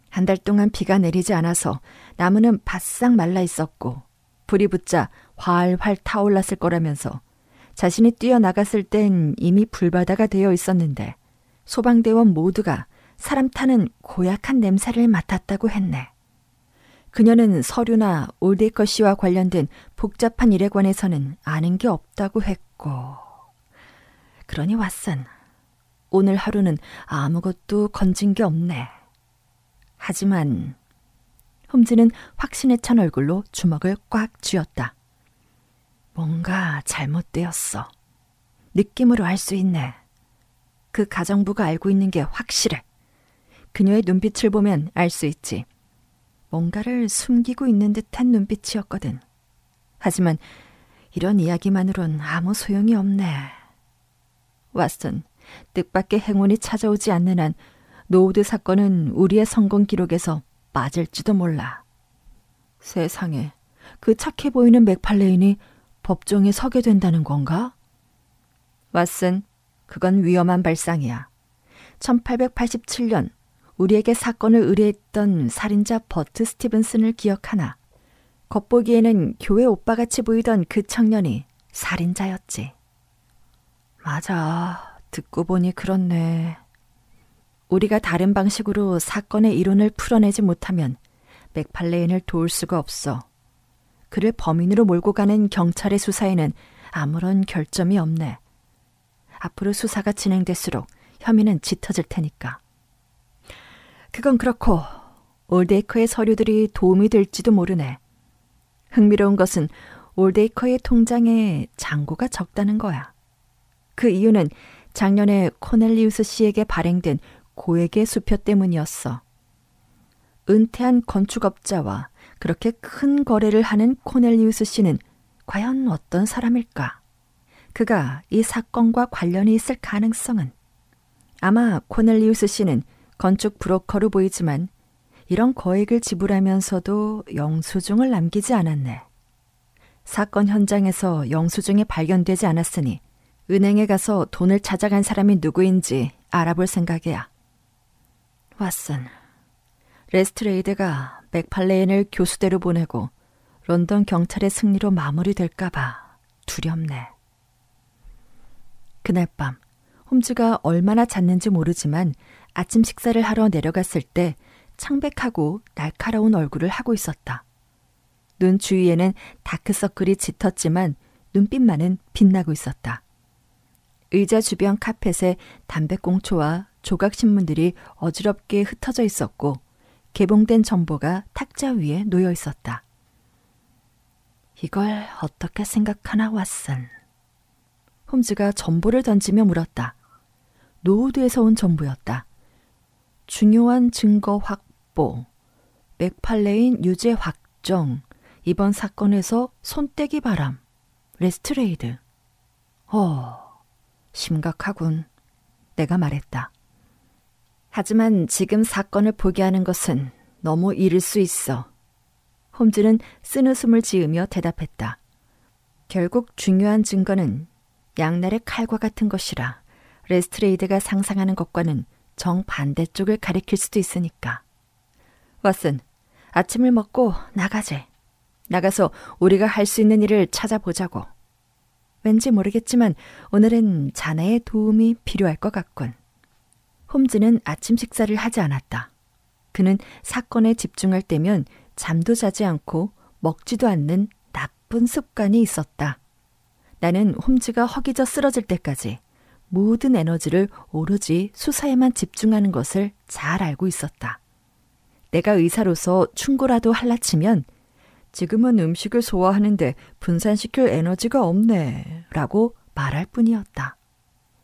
한 달 동안 비가 내리지 않아서 나무는 바싹 말라 있었고 불이 붙자 활활 타올랐을 거라면서 자신이 뛰어나갔을 땐 이미 불바다가 되어 있었는데 소방대원 모두가 사람 타는 고약한 냄새를 맡았다고 했네. 그녀는 서류나 올데이커 씨와 관련된 복잡한 일에 관해서는 아는 게 없다고 했고. 그러니 왓슨, 오늘 하루는 아무것도 건진 게 없네. 하지만 홈즈는 확신에 찬 얼굴로 주먹을 꽉 쥐었다. 뭔가 잘못되었어. 느낌으로 알 수 있네. 그 가정부가 알고 있는 게 확실해. 그녀의 눈빛을 보면 알 수 있지. 뭔가를 숨기고 있는 듯한 눈빛이었거든. 하지만 이런 이야기만으론 아무 소용이 없네. 왓슨, 뜻밖의 행운이 찾아오지 않는 한 노우드 사건은 우리의 성공 기록에서 빠질지도 몰라. 세상에, 그 착해 보이는 맥팔레인이 법정에 서게 된다는 건가? 왓슨, 그건 위험한 발상이야. 1887년 우리에게 사건을 의뢰했던 살인자 버트 스티븐슨을 기억하나. 겉보기에는 교회 오빠같이 보이던 그 청년이 살인자였지. 맞아. 듣고 보니 그렇네. 우리가 다른 방식으로 사건의 이론을 풀어내지 못하면 맥팔레인을 도울 수가 없어. 그를 범인으로 몰고 가는 경찰의 수사에는 아무런 결점이 없네. 앞으로 수사가 진행될수록 혐의는 짙어질 테니까. 그건 그렇고 올데이커의 서류들이 도움이 될지도 모르네. 흥미로운 것은 올데이커의 통장에 잔고가 적다는 거야. 그 이유는 작년에 코넬리우스 씨에게 발행된 고액의 수표 때문이었어. 은퇴한 건축업자와 그렇게 큰 거래를 하는 코넬리우스 씨는 과연 어떤 사람일까? 그가 이 사건과 관련이 있을 가능성은 아마 코넬리우스 씨는 건축 브로커로 보이지만 이런 거액을 지불하면서도 영수증을 남기지 않았네. 사건 현장에서 영수증이 발견되지 않았으니 은행에 가서 돈을 찾아간 사람이 누구인지 알아볼 생각이야. 왓슨, 레스트레이드가 맥팔레인을 교수대로 보내고 런던 경찰의 승리로 마무리될까봐 두렵네. 그날 밤 홈즈가 얼마나 잤는지 모르지만 아침 식사를 하러 내려갔을 때 창백하고 날카로운 얼굴을 하고 있었다. 눈 주위에는 다크서클이 짙었지만 눈빛만은 빛나고 있었다. 의자 주변 카펫에 담배꽁초와 조각신문들이 어지럽게 흩어져 있었고 개봉된 정보가 탁자 위에 놓여 있었다. 이걸 어떻게 생각하나 왓슨. 홈즈가 전보를 던지며 물었다. 노우드에서 온 전보였다. 중요한 증거 확보, 맥팔레인 유죄 확정, 이번 사건에서 손떼기 바람, 레스트레이드. 어, 심각하군. 내가 말했다. 하지만 지금 사건을 포기하는 것은 너무 이를 수 있어. 홈즈는 쓴 웃음을 지으며 대답했다. 결국 중요한 증거는 양날의 칼과 같은 것이라 레스트레이드가 상상하는 것과는 정반대쪽을 가리킬 수도 있으니까. 왓슨, 아침을 먹고 나가재. 나가서 우리가 할 수 있는 일을 찾아보자고. 왠지 모르겠지만 오늘은 자네의 도움이 필요할 것 같군. 홈즈는 아침 식사를 하지 않았다. 그는 사건에 집중할 때면 잠도 자지 않고 먹지도 않는 나쁜 습관이 있었다. 나는 홈즈가 허기져 쓰러질 때까지 모든 에너지를 오로지 수사에만 집중하는 것을 잘 알고 있었다. 내가 의사로서 충고라도 할라치면 지금은 음식을 소화하는데 분산시킬 에너지가 없네 라고 말할 뿐이었다.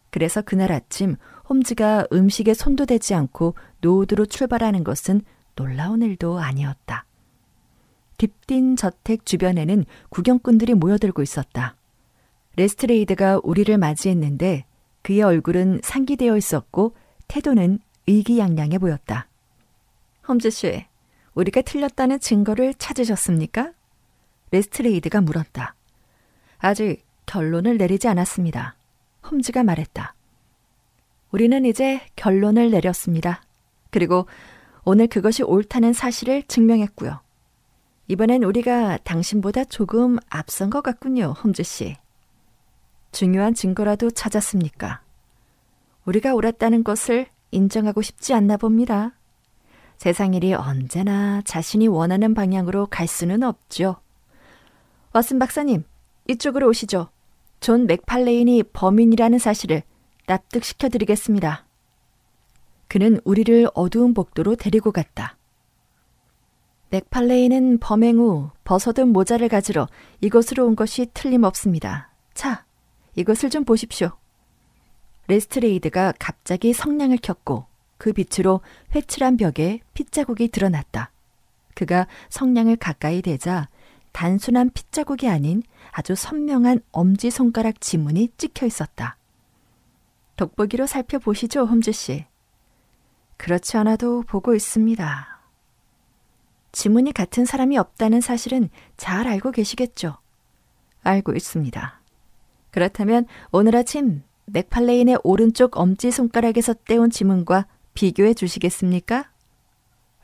그래서 그날 아침 홈즈가 음식에 손도 대지 않고 노드로 출발하는 것은 놀라운 일도 아니었다. 딥딘 저택 주변에는 구경꾼들이 모여들고 있었다. 레스트레이드가 우리를 맞이했는데 그의 얼굴은 상기되어 있었고 태도는 의기양양해 보였다. 홈즈 씨, 우리가 틀렸다는 증거를 찾으셨습니까? 레스트레이드가 물었다. 아직 결론을 내리지 않았습니다. 홈즈가 말했다. 우리는 이제 결론을 내렸습니다. 그리고 오늘 그것이 옳다는 사실을 증명했고요. 이번엔 우리가 당신보다 조금 앞선 것 같군요, 홈즈 씨. 중요한 증거라도 찾았습니까? 우리가 옳았다는 것을 인정하고 싶지 않나 봅니다. 세상 일이 언제나 자신이 원하는 방향으로 갈 수는 없죠. 왓슨 박사님, 이쪽으로 오시죠. 존 맥팔레인이 범인이라는 사실을 납득시켜 드리겠습니다. 그는 우리를 어두운 복도로 데리고 갔다. 맥팔레이는 범행 후 벗어든 모자를 가지러 이곳으로 온 것이 틀림없습니다. 자, 이것을 좀 보십시오. 레스트레이드가 갑자기 성냥을 켰고 그 빛으로 회칠한 벽에 핏자국이 드러났다. 그가 성냥을 가까이 대자 단순한 핏자국이 아닌 아주 선명한 엄지손가락 지문이 찍혀 있었다. 돋보기로 살펴보시죠, 홈즈 씨. 그렇지 않아도 보고 있습니다. 지문이 같은 사람이 없다는 사실은 잘 알고 계시겠죠? 알고 있습니다. 그렇다면 오늘 아침 맥팔레인의 오른쪽 엄지손가락에서 떼온 지문과 비교해 주시겠습니까?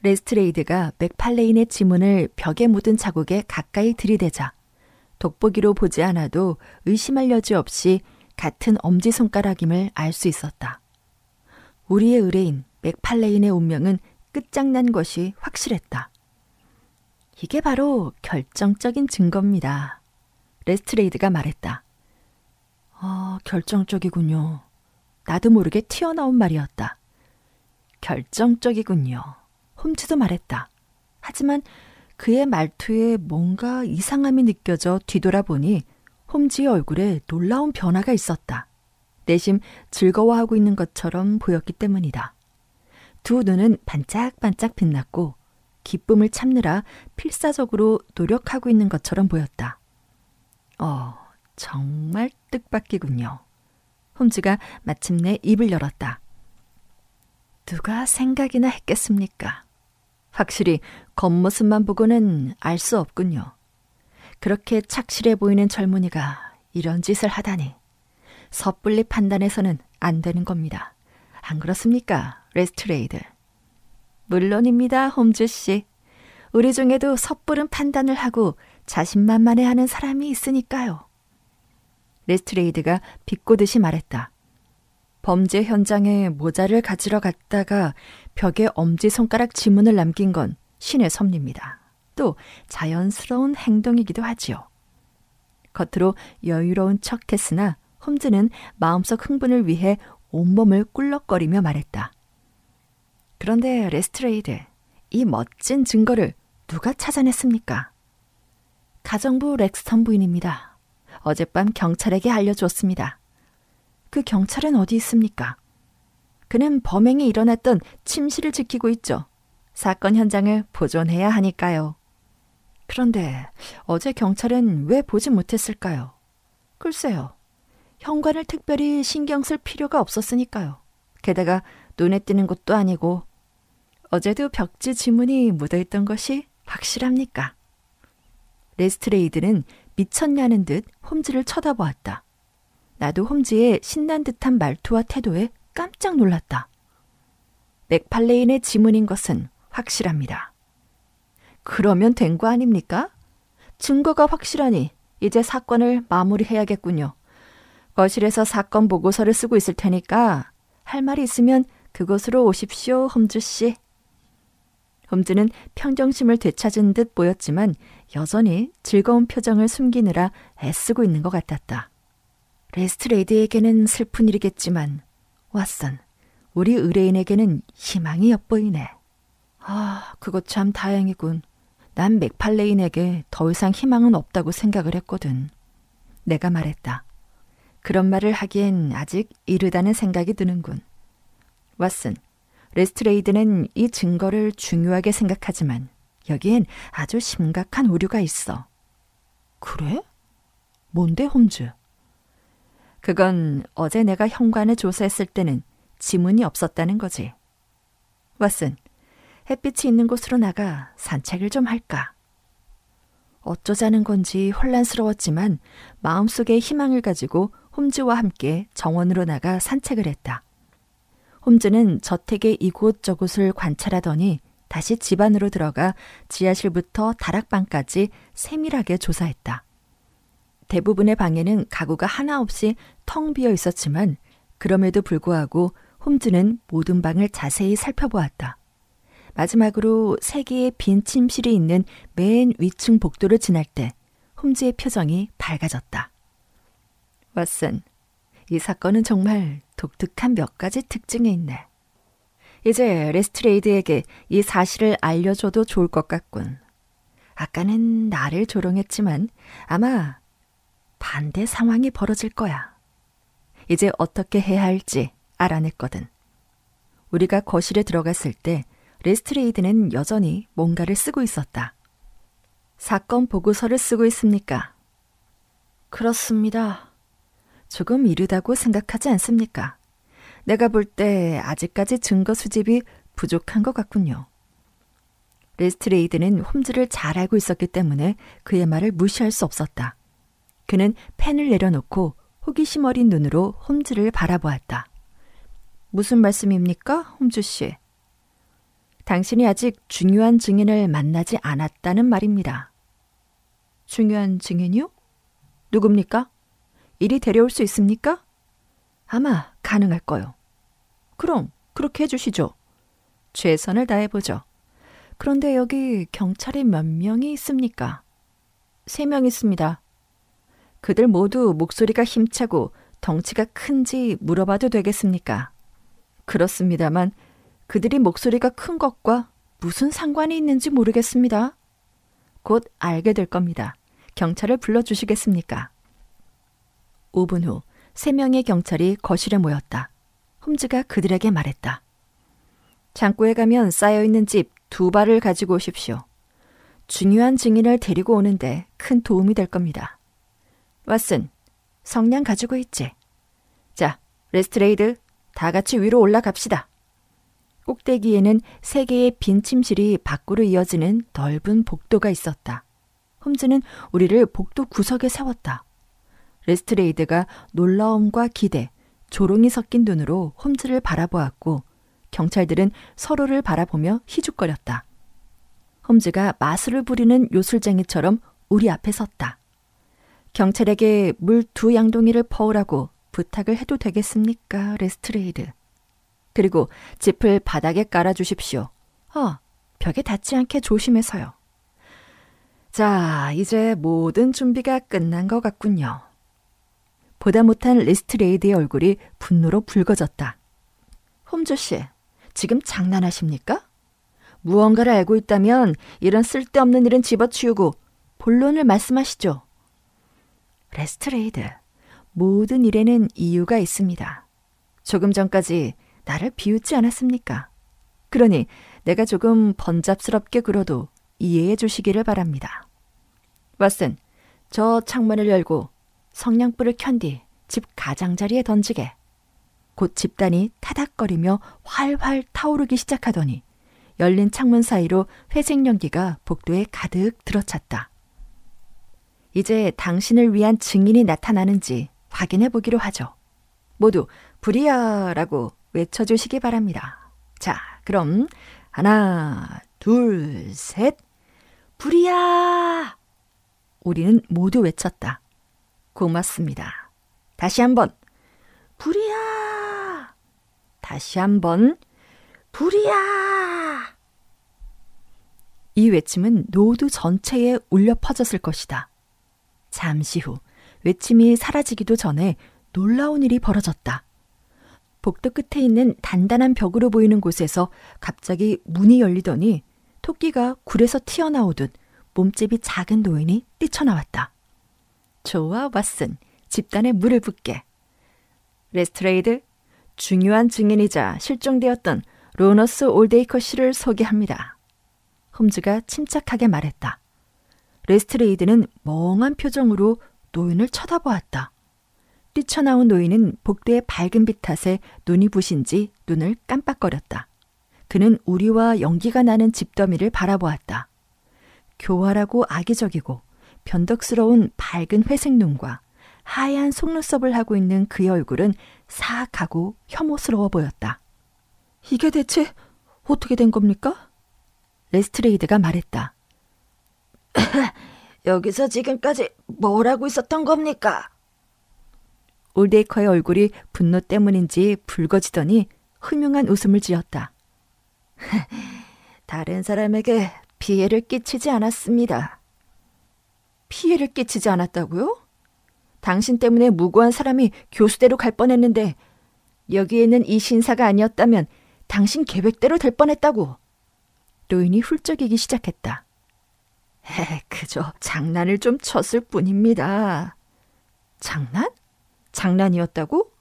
레스트레이드가 맥팔레인의 지문을 벽에 묻은 자국에 가까이 들이대자 돋보기로 보지 않아도 의심할 여지 없이 같은 엄지손가락임을 알 수 있었다. 우리의 의뢰인 맥팔레인의 운명은 끝장난 것이 확실했다. 이게 바로 결정적인 증거입니다. 레스트레이드가 말했다. 아, 결정적이군요. 나도 모르게 튀어나온 말이었다. 결정적이군요. 홈즈도 말했다. 하지만 그의 말투에 뭔가 이상함이 느껴져 뒤돌아보니 홈즈의 얼굴에 놀라운 변화가 있었다. 내심 즐거워하고 있는 것처럼 보였기 때문이다. 두 눈은 반짝반짝 빛났고 기쁨을 참느라 필사적으로 노력하고 있는 것처럼 보였다. 어, 정말 뜻밖이군요. 홈즈가 마침내 입을 열었다. 누가 생각이나 했겠습니까? 확실히 겉모습만 보고는 알 수 없군요. 그렇게 착실해 보이는 젊은이가 이런 짓을 하다니. 섣불리 판단해서는 안 되는 겁니다. 안 그렇습니까, 레스트레이드? 물론입니다, 홈즈 씨. 우리 중에도 섣부른 판단을 하고 자신만만해 하는 사람이 있으니까요. 레스트레이드가 비꼬듯이 말했다. 범죄 현장에 모자를 가지러 갔다가 벽에 엄지손가락 지문을 남긴 건 신의 섭리입니다. 또 자연스러운 행동이기도 하지요. 겉으로 여유로운 척 했으나 홈즈는 마음속 흥분을 위해 온몸을 꿀럭거리며 말했다. 그런데 레스트레이드, 이 멋진 증거를 누가 찾아냈습니까? 가정부 렉스턴 부인입니다. 어젯밤 경찰에게 알려주었습니다. 그 경찰은 어디 있습니까? 그는 범행이 일어났던 침실을 지키고 있죠. 사건 현장을 보존해야 하니까요. 그런데 어제 경찰은 왜 보지 못했을까요? 글쎄요. 현관을 특별히 신경 쓸 필요가 없었으니까요. 게다가 눈에 띄는 것도 아니고 어제도 벽지 지문이 묻어있던 것이 확실합니까? 레스트레이드는 미쳤냐는 듯 홈즈를 쳐다보았다. 나도 홈즈의 신난 듯한 말투와 태도에 깜짝 놀랐다. 맥팔레인의 지문인 것은 확실합니다. 그러면 된 거 아닙니까? 증거가 확실하니 이제 사건을 마무리해야겠군요. 거실에서 사건 보고서를 쓰고 있을 테니까 할 말이 있으면 그곳으로 오십시오, 험주 씨. 험주는 평정심을 되찾은 듯 보였지만 여전히 즐거운 표정을 숨기느라 애쓰고 있는 것 같았다. 레스트레이드에게는 슬픈 일이겠지만 왓슨, 우리 의뢰인에게는 희망이 엿보이네. 아, 그것참 다행이군. 난 맥팔레인에게 더 이상 희망은 없다고 생각을 했거든. 내가 말했다. 그런 말을 하기엔 아직 이르다는 생각이 드는군. 왓슨, 레스트레이드는 이 증거를 중요하게 생각하지만 여기엔 아주 심각한 오류가 있어. 그래? 뭔데, 홈즈? 그건 어제 내가 현관에 조사했을 때는 지문이 없었다는 거지. 왓슨, 햇빛이 있는 곳으로 나가 산책을 좀 할까. 어쩌자는 건지 혼란스러웠지만 마음속에 희망을 가지고 홈즈와 함께 정원으로 나가 산책을 했다. 홈즈는 저택의 이곳저곳을 관찰하더니 다시 집 안으로 들어가 지하실부터 다락방까지 세밀하게 조사했다. 대부분의 방에는 가구가 하나 없이 텅 비어 있었지만 그럼에도 불구하고 홈즈는 모든 방을 자세히 살펴보았다. 마지막으로 세 개의 빈 침실이 있는 맨 위층 복도를 지날 때 홈즈의 표정이 밝아졌다. 왓슨, 이 사건은 정말 독특한 몇 가지 특징이 있네. 이제 레스트레이드에게 이 사실을 알려줘도 좋을 것 같군. 아까는 나를 조롱했지만 아마 반대 상황이 벌어질 거야. 이제 어떻게 해야 할지 알아냈거든. 우리가 거실에 들어갔을 때 레스트레이드는 여전히 뭔가를 쓰고 있었다. 사건 보고서를 쓰고 있습니까? 그렇습니다. 조금 이르다고 생각하지 않습니까? 내가 볼 때 아직까지 증거 수집이 부족한 것 같군요. 레스트레이드는 홈즈를 잘 알고 있었기 때문에 그의 말을 무시할 수 없었다. 그는 펜을 내려놓고 호기심 어린 눈으로 홈즈를 바라보았다. 무슨 말씀입니까, 홈즈 씨? 당신이 아직 중요한 증인을 만나지 않았다는 말입니다. 중요한 증인이요? 누굽니까? 이리 데려올 수 있습니까? 아마 가능할 거요. 그럼 그렇게 해주시죠. 최선을 다해보죠. 그런데 여기 경찰이 몇 명이 있습니까? 세 명 있습니다. 그들 모두 목소리가 힘차고 덩치가 큰지 물어봐도 되겠습니까? 그렇습니다만 그들이 목소리가 큰 것과 무슨 상관이 있는지 모르겠습니다. 곧 알게 될 겁니다. 경찰을 불러주시겠습니까? 5분 후, 3명의 경찰이 거실에 모였다. 홈즈가 그들에게 말했다. 창고에 가면 쌓여있는 집 두 발을 가지고 오십시오. 중요한 증인을 데리고 오는데 큰 도움이 될 겁니다. 왓슨, 성냥 가지고 있지? 자, 레스트레이드, 다 같이 위로 올라갑시다. 꼭대기에는 세 개의 빈 침실이 밖으로 이어지는 넓은 복도가 있었다. 홈즈는 우리를 복도 구석에 세웠다. 레스트레이드가 놀라움과 기대, 조롱이 섞인 눈으로 홈즈를 바라보았고 경찰들은 서로를 바라보며 희죽거렸다. 홈즈가 마술을 부리는 요술쟁이처럼 우리 앞에 섰다. 경찰에게 물 두 양동이를 퍼오라고 부탁을 해도 되겠습니까, 레스트레이드? 그리고 집을 바닥에 깔아주십시오. 아, 벽에 닿지 않게 조심해서요. 자, 이제 모든 준비가 끝난 것 같군요. 보다 못한 리스트레이드의 얼굴이 분노로 붉어졌다. 홈즈 씨, 지금 장난하십니까? 무언가를 알고 있다면 이런 쓸데없는 일은 집어치우고 본론을 말씀하시죠. 레스트레이드, 모든 일에는 이유가 있습니다. 조금 전까지 나를 비웃지 않았습니까? 그러니 내가 조금 번잡스럽게 굴어도 이해해 주시기를 바랍니다. 왓슨, 저 창문을 열고 성냥불을 켠 뒤 집 가장자리에 던지게. 곧 집단이 타닥거리며 활활 타오르기 시작하더니 열린 창문 사이로 회색 연기가 복도에 가득 들어찼다. 이제 당신을 위한 증인이 나타나는지 확인해 보기로 하죠. 모두 불이야라고 외쳐주시기 바랍니다. 자, 그럼 하나, 둘, 셋. 불이야! 우리는 모두 외쳤다. 고맙습니다. 다시 한번. 불이야! 다시 한번. 불이야! 이 외침은 노드 전체에 울려 퍼졌을 것이다. 잠시 후 외침이 사라지기도 전에 놀라운 일이 벌어졌다. 복도 끝에 있는 단단한 벽으로 보이는 곳에서 갑자기 문이 열리더니 토끼가 굴에서 튀어나오듯 몸집이 작은 노인이 뛰쳐나왔다. 좋아, 왓슨. 집단에 물을 붓게. 레스트레이드, 중요한 증인이자 실종되었던 로너스 올데이커 씨를 소개합니다. 홈즈가 침착하게 말했다. 레스트레이드는 멍한 표정으로 노인을 쳐다보았다. 뛰쳐나온 노인은 복대의 밝은 빛 탓에 눈이 부신지 눈을 깜빡거렸다. 그는 우리와 연기가 나는 집더미를 바라보았다. 교활하고 악의적이고 변덕스러운 밝은 회색 눈과 하얀 속눈썹을 하고 있는 그의 얼굴은 사악하고 혐오스러워 보였다. 이게 대체 어떻게 된 겁니까? 레스트레이드가 말했다. 여기서 지금까지 뭘 하고 있었던 겁니까? 올데이커의 얼굴이 분노 때문인지 붉어지더니 흠흉한 웃음을 지었다. 다른 사람에게 피해를 끼치지 않았습니다. 피해를 끼치지 않았다고요? 당신 때문에 무고한 사람이 교수대로 갈 뻔했는데 여기에 있는 이 신사가 아니었다면 당신 계획대로 될 뻔했다고. 노인이 훌쩍이기 시작했다. 에, 그저 장난을 좀 쳤을 뿐입니다. 장난? 장난이었다고?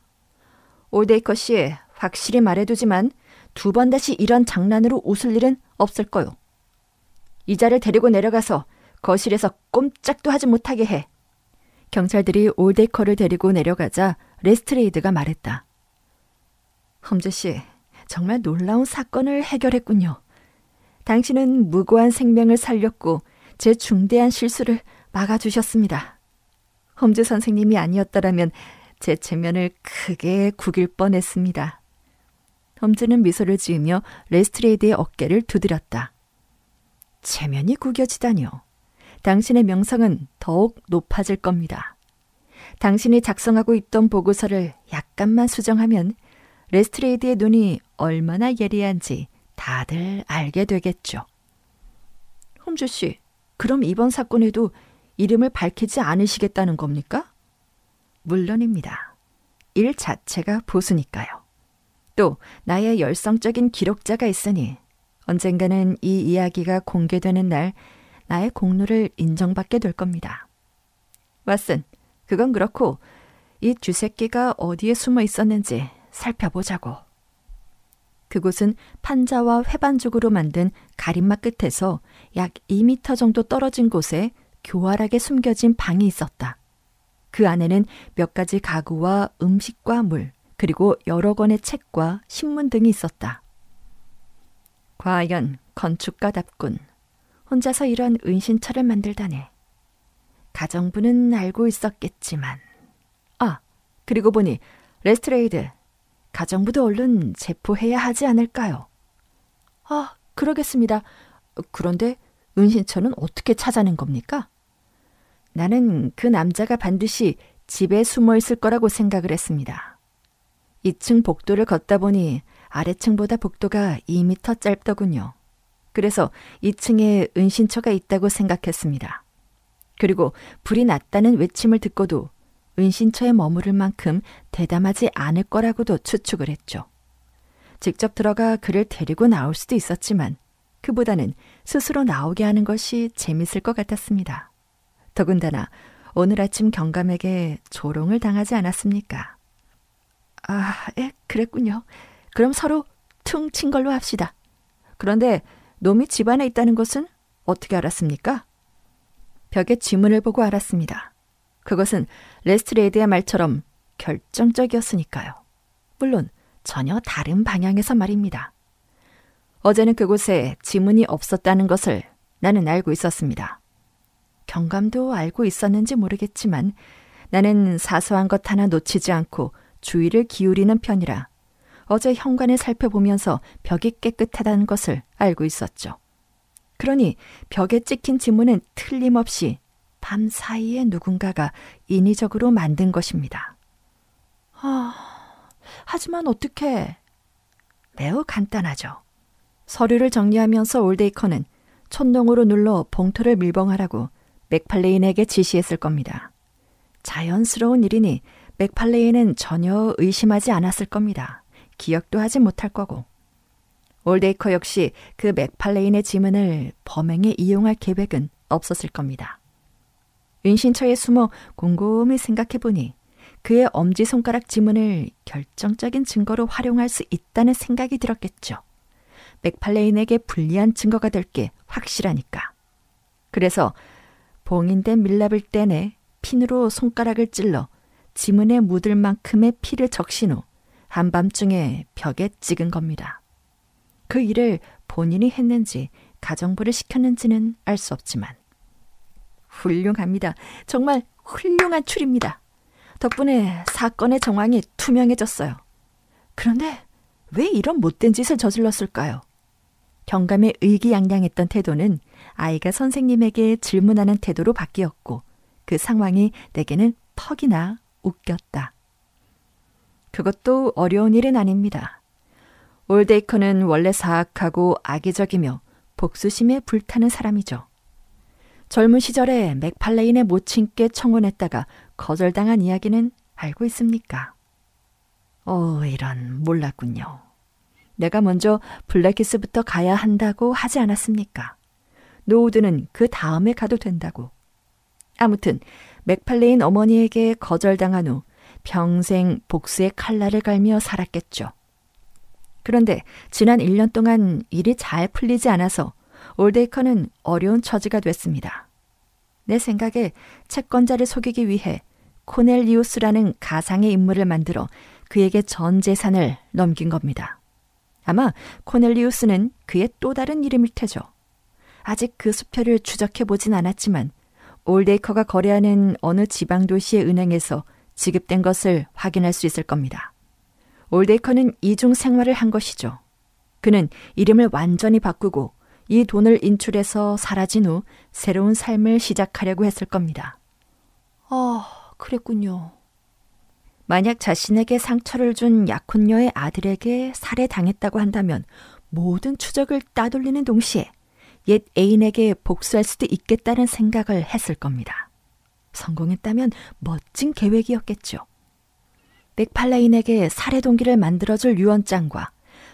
올데이커 씨, 확실히 말해두지만 두 번 다시 이런 장난으로 웃을 일은 없을 거요. 이자를 데리고 내려가서 거실에서 꼼짝도 하지 못하게 해. 경찰들이 올데이커를 데리고 내려가자 레스트레이드가 말했다. 험즈 씨, 정말 놀라운 사건을 해결했군요. 당신은 무고한 생명을 살렸고 제 중대한 실수를 막아주셨습니다. 험즈 선생님이 아니었다라면 제 체면을 크게 구길 뻔했습니다. 험즈는 미소를 지으며 레스트레이드의 어깨를 두드렸다. 체면이 구겨지다뇨. 당신의 명성은 더욱 높아질 겁니다. 당신이 작성하고 있던 보고서를 약간만 수정하면 레스트레이드의 눈이 얼마나 예리한지 다들 알게 되겠죠. 홈즈 씨, 그럼 이번 사건에도 이름을 밝히지 않으시겠다는 겁니까? 물론입니다. 일 자체가 보수니까요. 또 나의 열성적인 기록자가 있으니 언젠가는 이 이야기가 공개되는 날 나의 공로를 인정받게 될 겁니다. 왓슨, 그건 그렇고 이 쥐새끼가 어디에 숨어 있었는지 살펴보자고. 그곳은 판자와 회반죽으로 만든 가림막 끝에서 약 2미터 정도 떨어진 곳에 교활하게 숨겨진 방이 있었다. 그 안에는 몇 가지 가구와 음식과 물, 그리고 여러 권의 책과 신문 등이 있었다. 과연 건축가답군. 혼자서 이런 은신처를 만들다네 가정부는 알고 있었겠지만. 아, 그리고 보니 레스트레이드. 가정부도 얼른 체포해야 하지 않을까요? 아, 그러겠습니다. 그런데 은신처는 어떻게 찾아낸 겁니까? 나는 그 남자가 반드시 집에 숨어 있을 거라고 생각을 했습니다. 2층 복도를 걷다 보니 아래층보다 복도가 2미터 짧더군요. 그래서 2층에 은신처가 있다고 생각했습니다. 그리고 불이 났다는 외침을 듣고도 은신처에 머무를 만큼 대담하지 않을 거라고도 추측을 했죠. 직접 들어가 그를 데리고 나올 수도 있었지만 그보다는 스스로 나오게 하는 것이 재밌을 것 같았습니다. 더군다나 오늘 아침 경감에게 조롱을 당하지 않았습니까? 아, 예, 그랬군요. 그럼 서로 퉁친 걸로 합시다. 그런데 놈이 집안에 있다는 것은 어떻게 알았습니까? 벽에 지문을 보고 알았습니다. 그것은 레스트레이드의 말처럼 결정적이었으니까요. 물론 전혀 다른 방향에서 말입니다. 어제는 그곳에 지문이 없었다는 것을 나는 알고 있었습니다. 경감도 알고 있었는지 모르겠지만 나는 사소한 것 하나 놓치지 않고 주의를 기울이는 편이라 어제 현관을 살펴보면서 벽이 깨끗하다는 것을 알고 있었죠. 그러니 벽에 찍힌 지문은 틀림없이 밤 사이에 누군가가 인위적으로 만든 것입니다. 아, 하지만 어떻게? 매우 간단하죠. 서류를 정리하면서 올데이커는 촌동으로 눌러 봉투를 밀봉하라고 맥팔레인에게 지시했을 겁니다. 자연스러운 일이니 맥팔레인은 전혀 의심하지 않았을 겁니다. 기억도 하지 못할 거고. 올데이커 역시 그 맥팔레인의 지문을 범행에 이용할 계획은 없었을 겁니다. 은신처에 숨어 곰곰이 생각해 보니 그의 엄지손가락 지문을 결정적인 증거로 활용할 수 있다는 생각이 들었겠죠. 맥팔레인에게 불리한 증거가 될 게 확실하니까. 그래서 봉인된 밀랍을 떼내 핀으로 손가락을 찔러 지문에 묻을 만큼의 피를 적신 후 한밤중에 벽에 찍은 겁니다. 그 일을 본인이 했는지 가정부를 시켰는지는 알 수 없지만 훌륭합니다. 정말 훌륭한 추리입니다. 덕분에 사건의 정황이 투명해졌어요. 그런데 왜 이런 못된 짓을 저질렀을까요? 경감에 의기양양했던 태도는 아이가 선생님에게 질문하는 태도로 바뀌었고 그 상황이 내게는 퍽이나 웃겼다. 그것도 어려운 일은 아닙니다. 올데이커는 원래 사악하고 악의적이며 복수심에 불타는 사람이죠. 젊은 시절에 맥팔레인의 모친께 청혼했다가 거절당한 이야기는 알고 있습니까? 어, 이런, 몰랐군요. 내가 먼저 블랙히스부터 가야 한다고 하지 않았습니까? 노우드는 그 다음에 가도 된다고. 아무튼 맥팔레인 어머니에게 거절당한 후 평생 복수의 칼날을 갈며 살았겠죠. 그런데 지난 1년 동안 일이 잘 풀리지 않아서 올데이커는 어려운 처지가 됐습니다. 내 생각에 채권자를 속이기 위해 코넬리우스라는 가상의 인물을 만들어 그에게 전 재산을 넘긴 겁니다. 아마 코넬리우스는 그의 또 다른 이름일 테죠. 아직 그 수표를 추적해 보진 않았지만 올데이커가 거래하는 어느 지방 도시의 은행에서 지급된 것을 확인할 수 있을 겁니다. 올데이커는 이중 생활을 한 것이죠. 그는 이름을 완전히 바꾸고 이 돈을 인출해서 사라진 후 새로운 삶을 시작하려고 했을 겁니다. 아, 그랬군요. 만약 자신에게 상처를 준 약혼녀의 아들에게 살해당했다고 한다면 모든 추적을 따돌리는 동시에 옛 애인에게 복수할 수도 있겠다는 생각을 했을 겁니다. 성공했다면 멋진 계획이었겠죠. 맥팔레인에게 살해 동기를 만들어줄 유언장과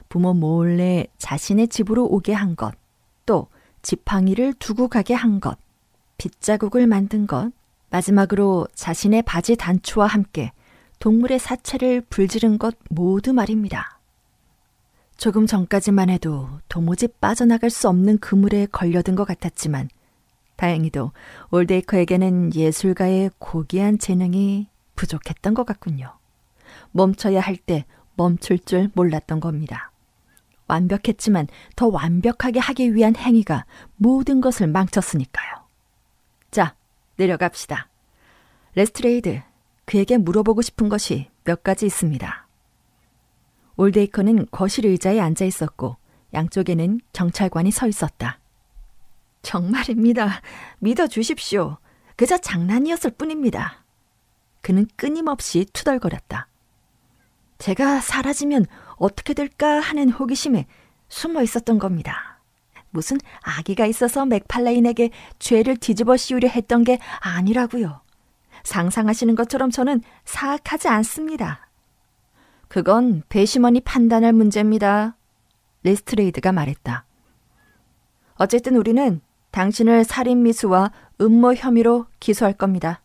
부모 몰래 자신의 집으로 오게 한 것, 또 지팡이를 두고 가게 한 것, 빗자국을 만든 것, 마지막으로 자신의 바지 단추와 함께 동물의 사체를 불지른 것 모두 말입니다. 조금 전까지만 해도 도무지 빠져나갈 수 없는 그물에 걸려든 것 같았지만 다행히도 올데이커에게는 예술가의 고귀한 재능이 부족했던 것 같군요. 멈춰야 할 때 멈출 줄 몰랐던 겁니다. 완벽했지만 더 완벽하게 하기 위한 행위가 모든 것을 망쳤으니까요. 자, 내려갑시다. 레스트레이드, 그에게 물어보고 싶은 것이 몇 가지 있습니다. 올데이커는 거실 의자에 앉아 있었고 양쪽에는 경찰관이 서 있었다. 정말입니다. 믿어 주십시오. 그저 장난이었을 뿐입니다. 그는 끊임없이 투덜거렸다. 제가 사라지면 어떻게 될까 하는 호기심에 숨어 있었던 겁니다. 무슨 아기가 있어서 맥팔라인에게 죄를 뒤집어 씌우려 했던 게 아니라고요. 상상하시는 것처럼 저는 사악하지 않습니다. 그건 배심원이 판단할 문제입니다. 레스트레이드가 말했다. 어쨌든 우리는 당신을 살인미수와 음모 혐의로 기소할 겁니다.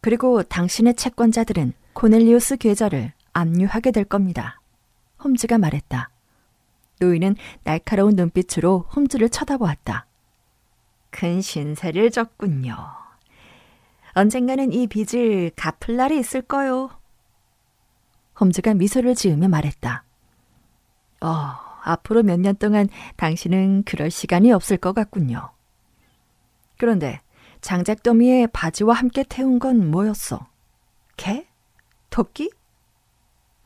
그리고 당신의 채권자들은 코넬리우스 계좌를 압류하게 될 겁니다. 홈즈가 말했다. 노인은 날카로운 눈빛으로 홈즈를 쳐다보았다. 큰 신세를 졌군요. 언젠가는 이 빚을 갚을 날이 있을 거요. 험즈가 미소를 지으며 말했다. 어, 앞으로 몇 년 동안 당신은 그럴 시간이 없을 것 같군요. 그런데 장작 더미에 바지와 함께 태운 건 뭐였어? 개? 토끼?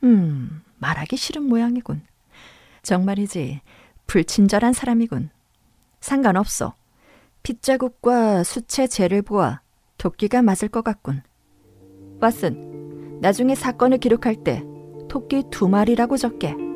음, 말하기 싫은 모양이군. 정말이지, 불친절한 사람이군. 상관없어. 핏자국과 수채 재를 보아 도끼가 맞을 것 같군. 왓슨, 나중에 사건을 기록할 때 토끼 두 마리라고 적게.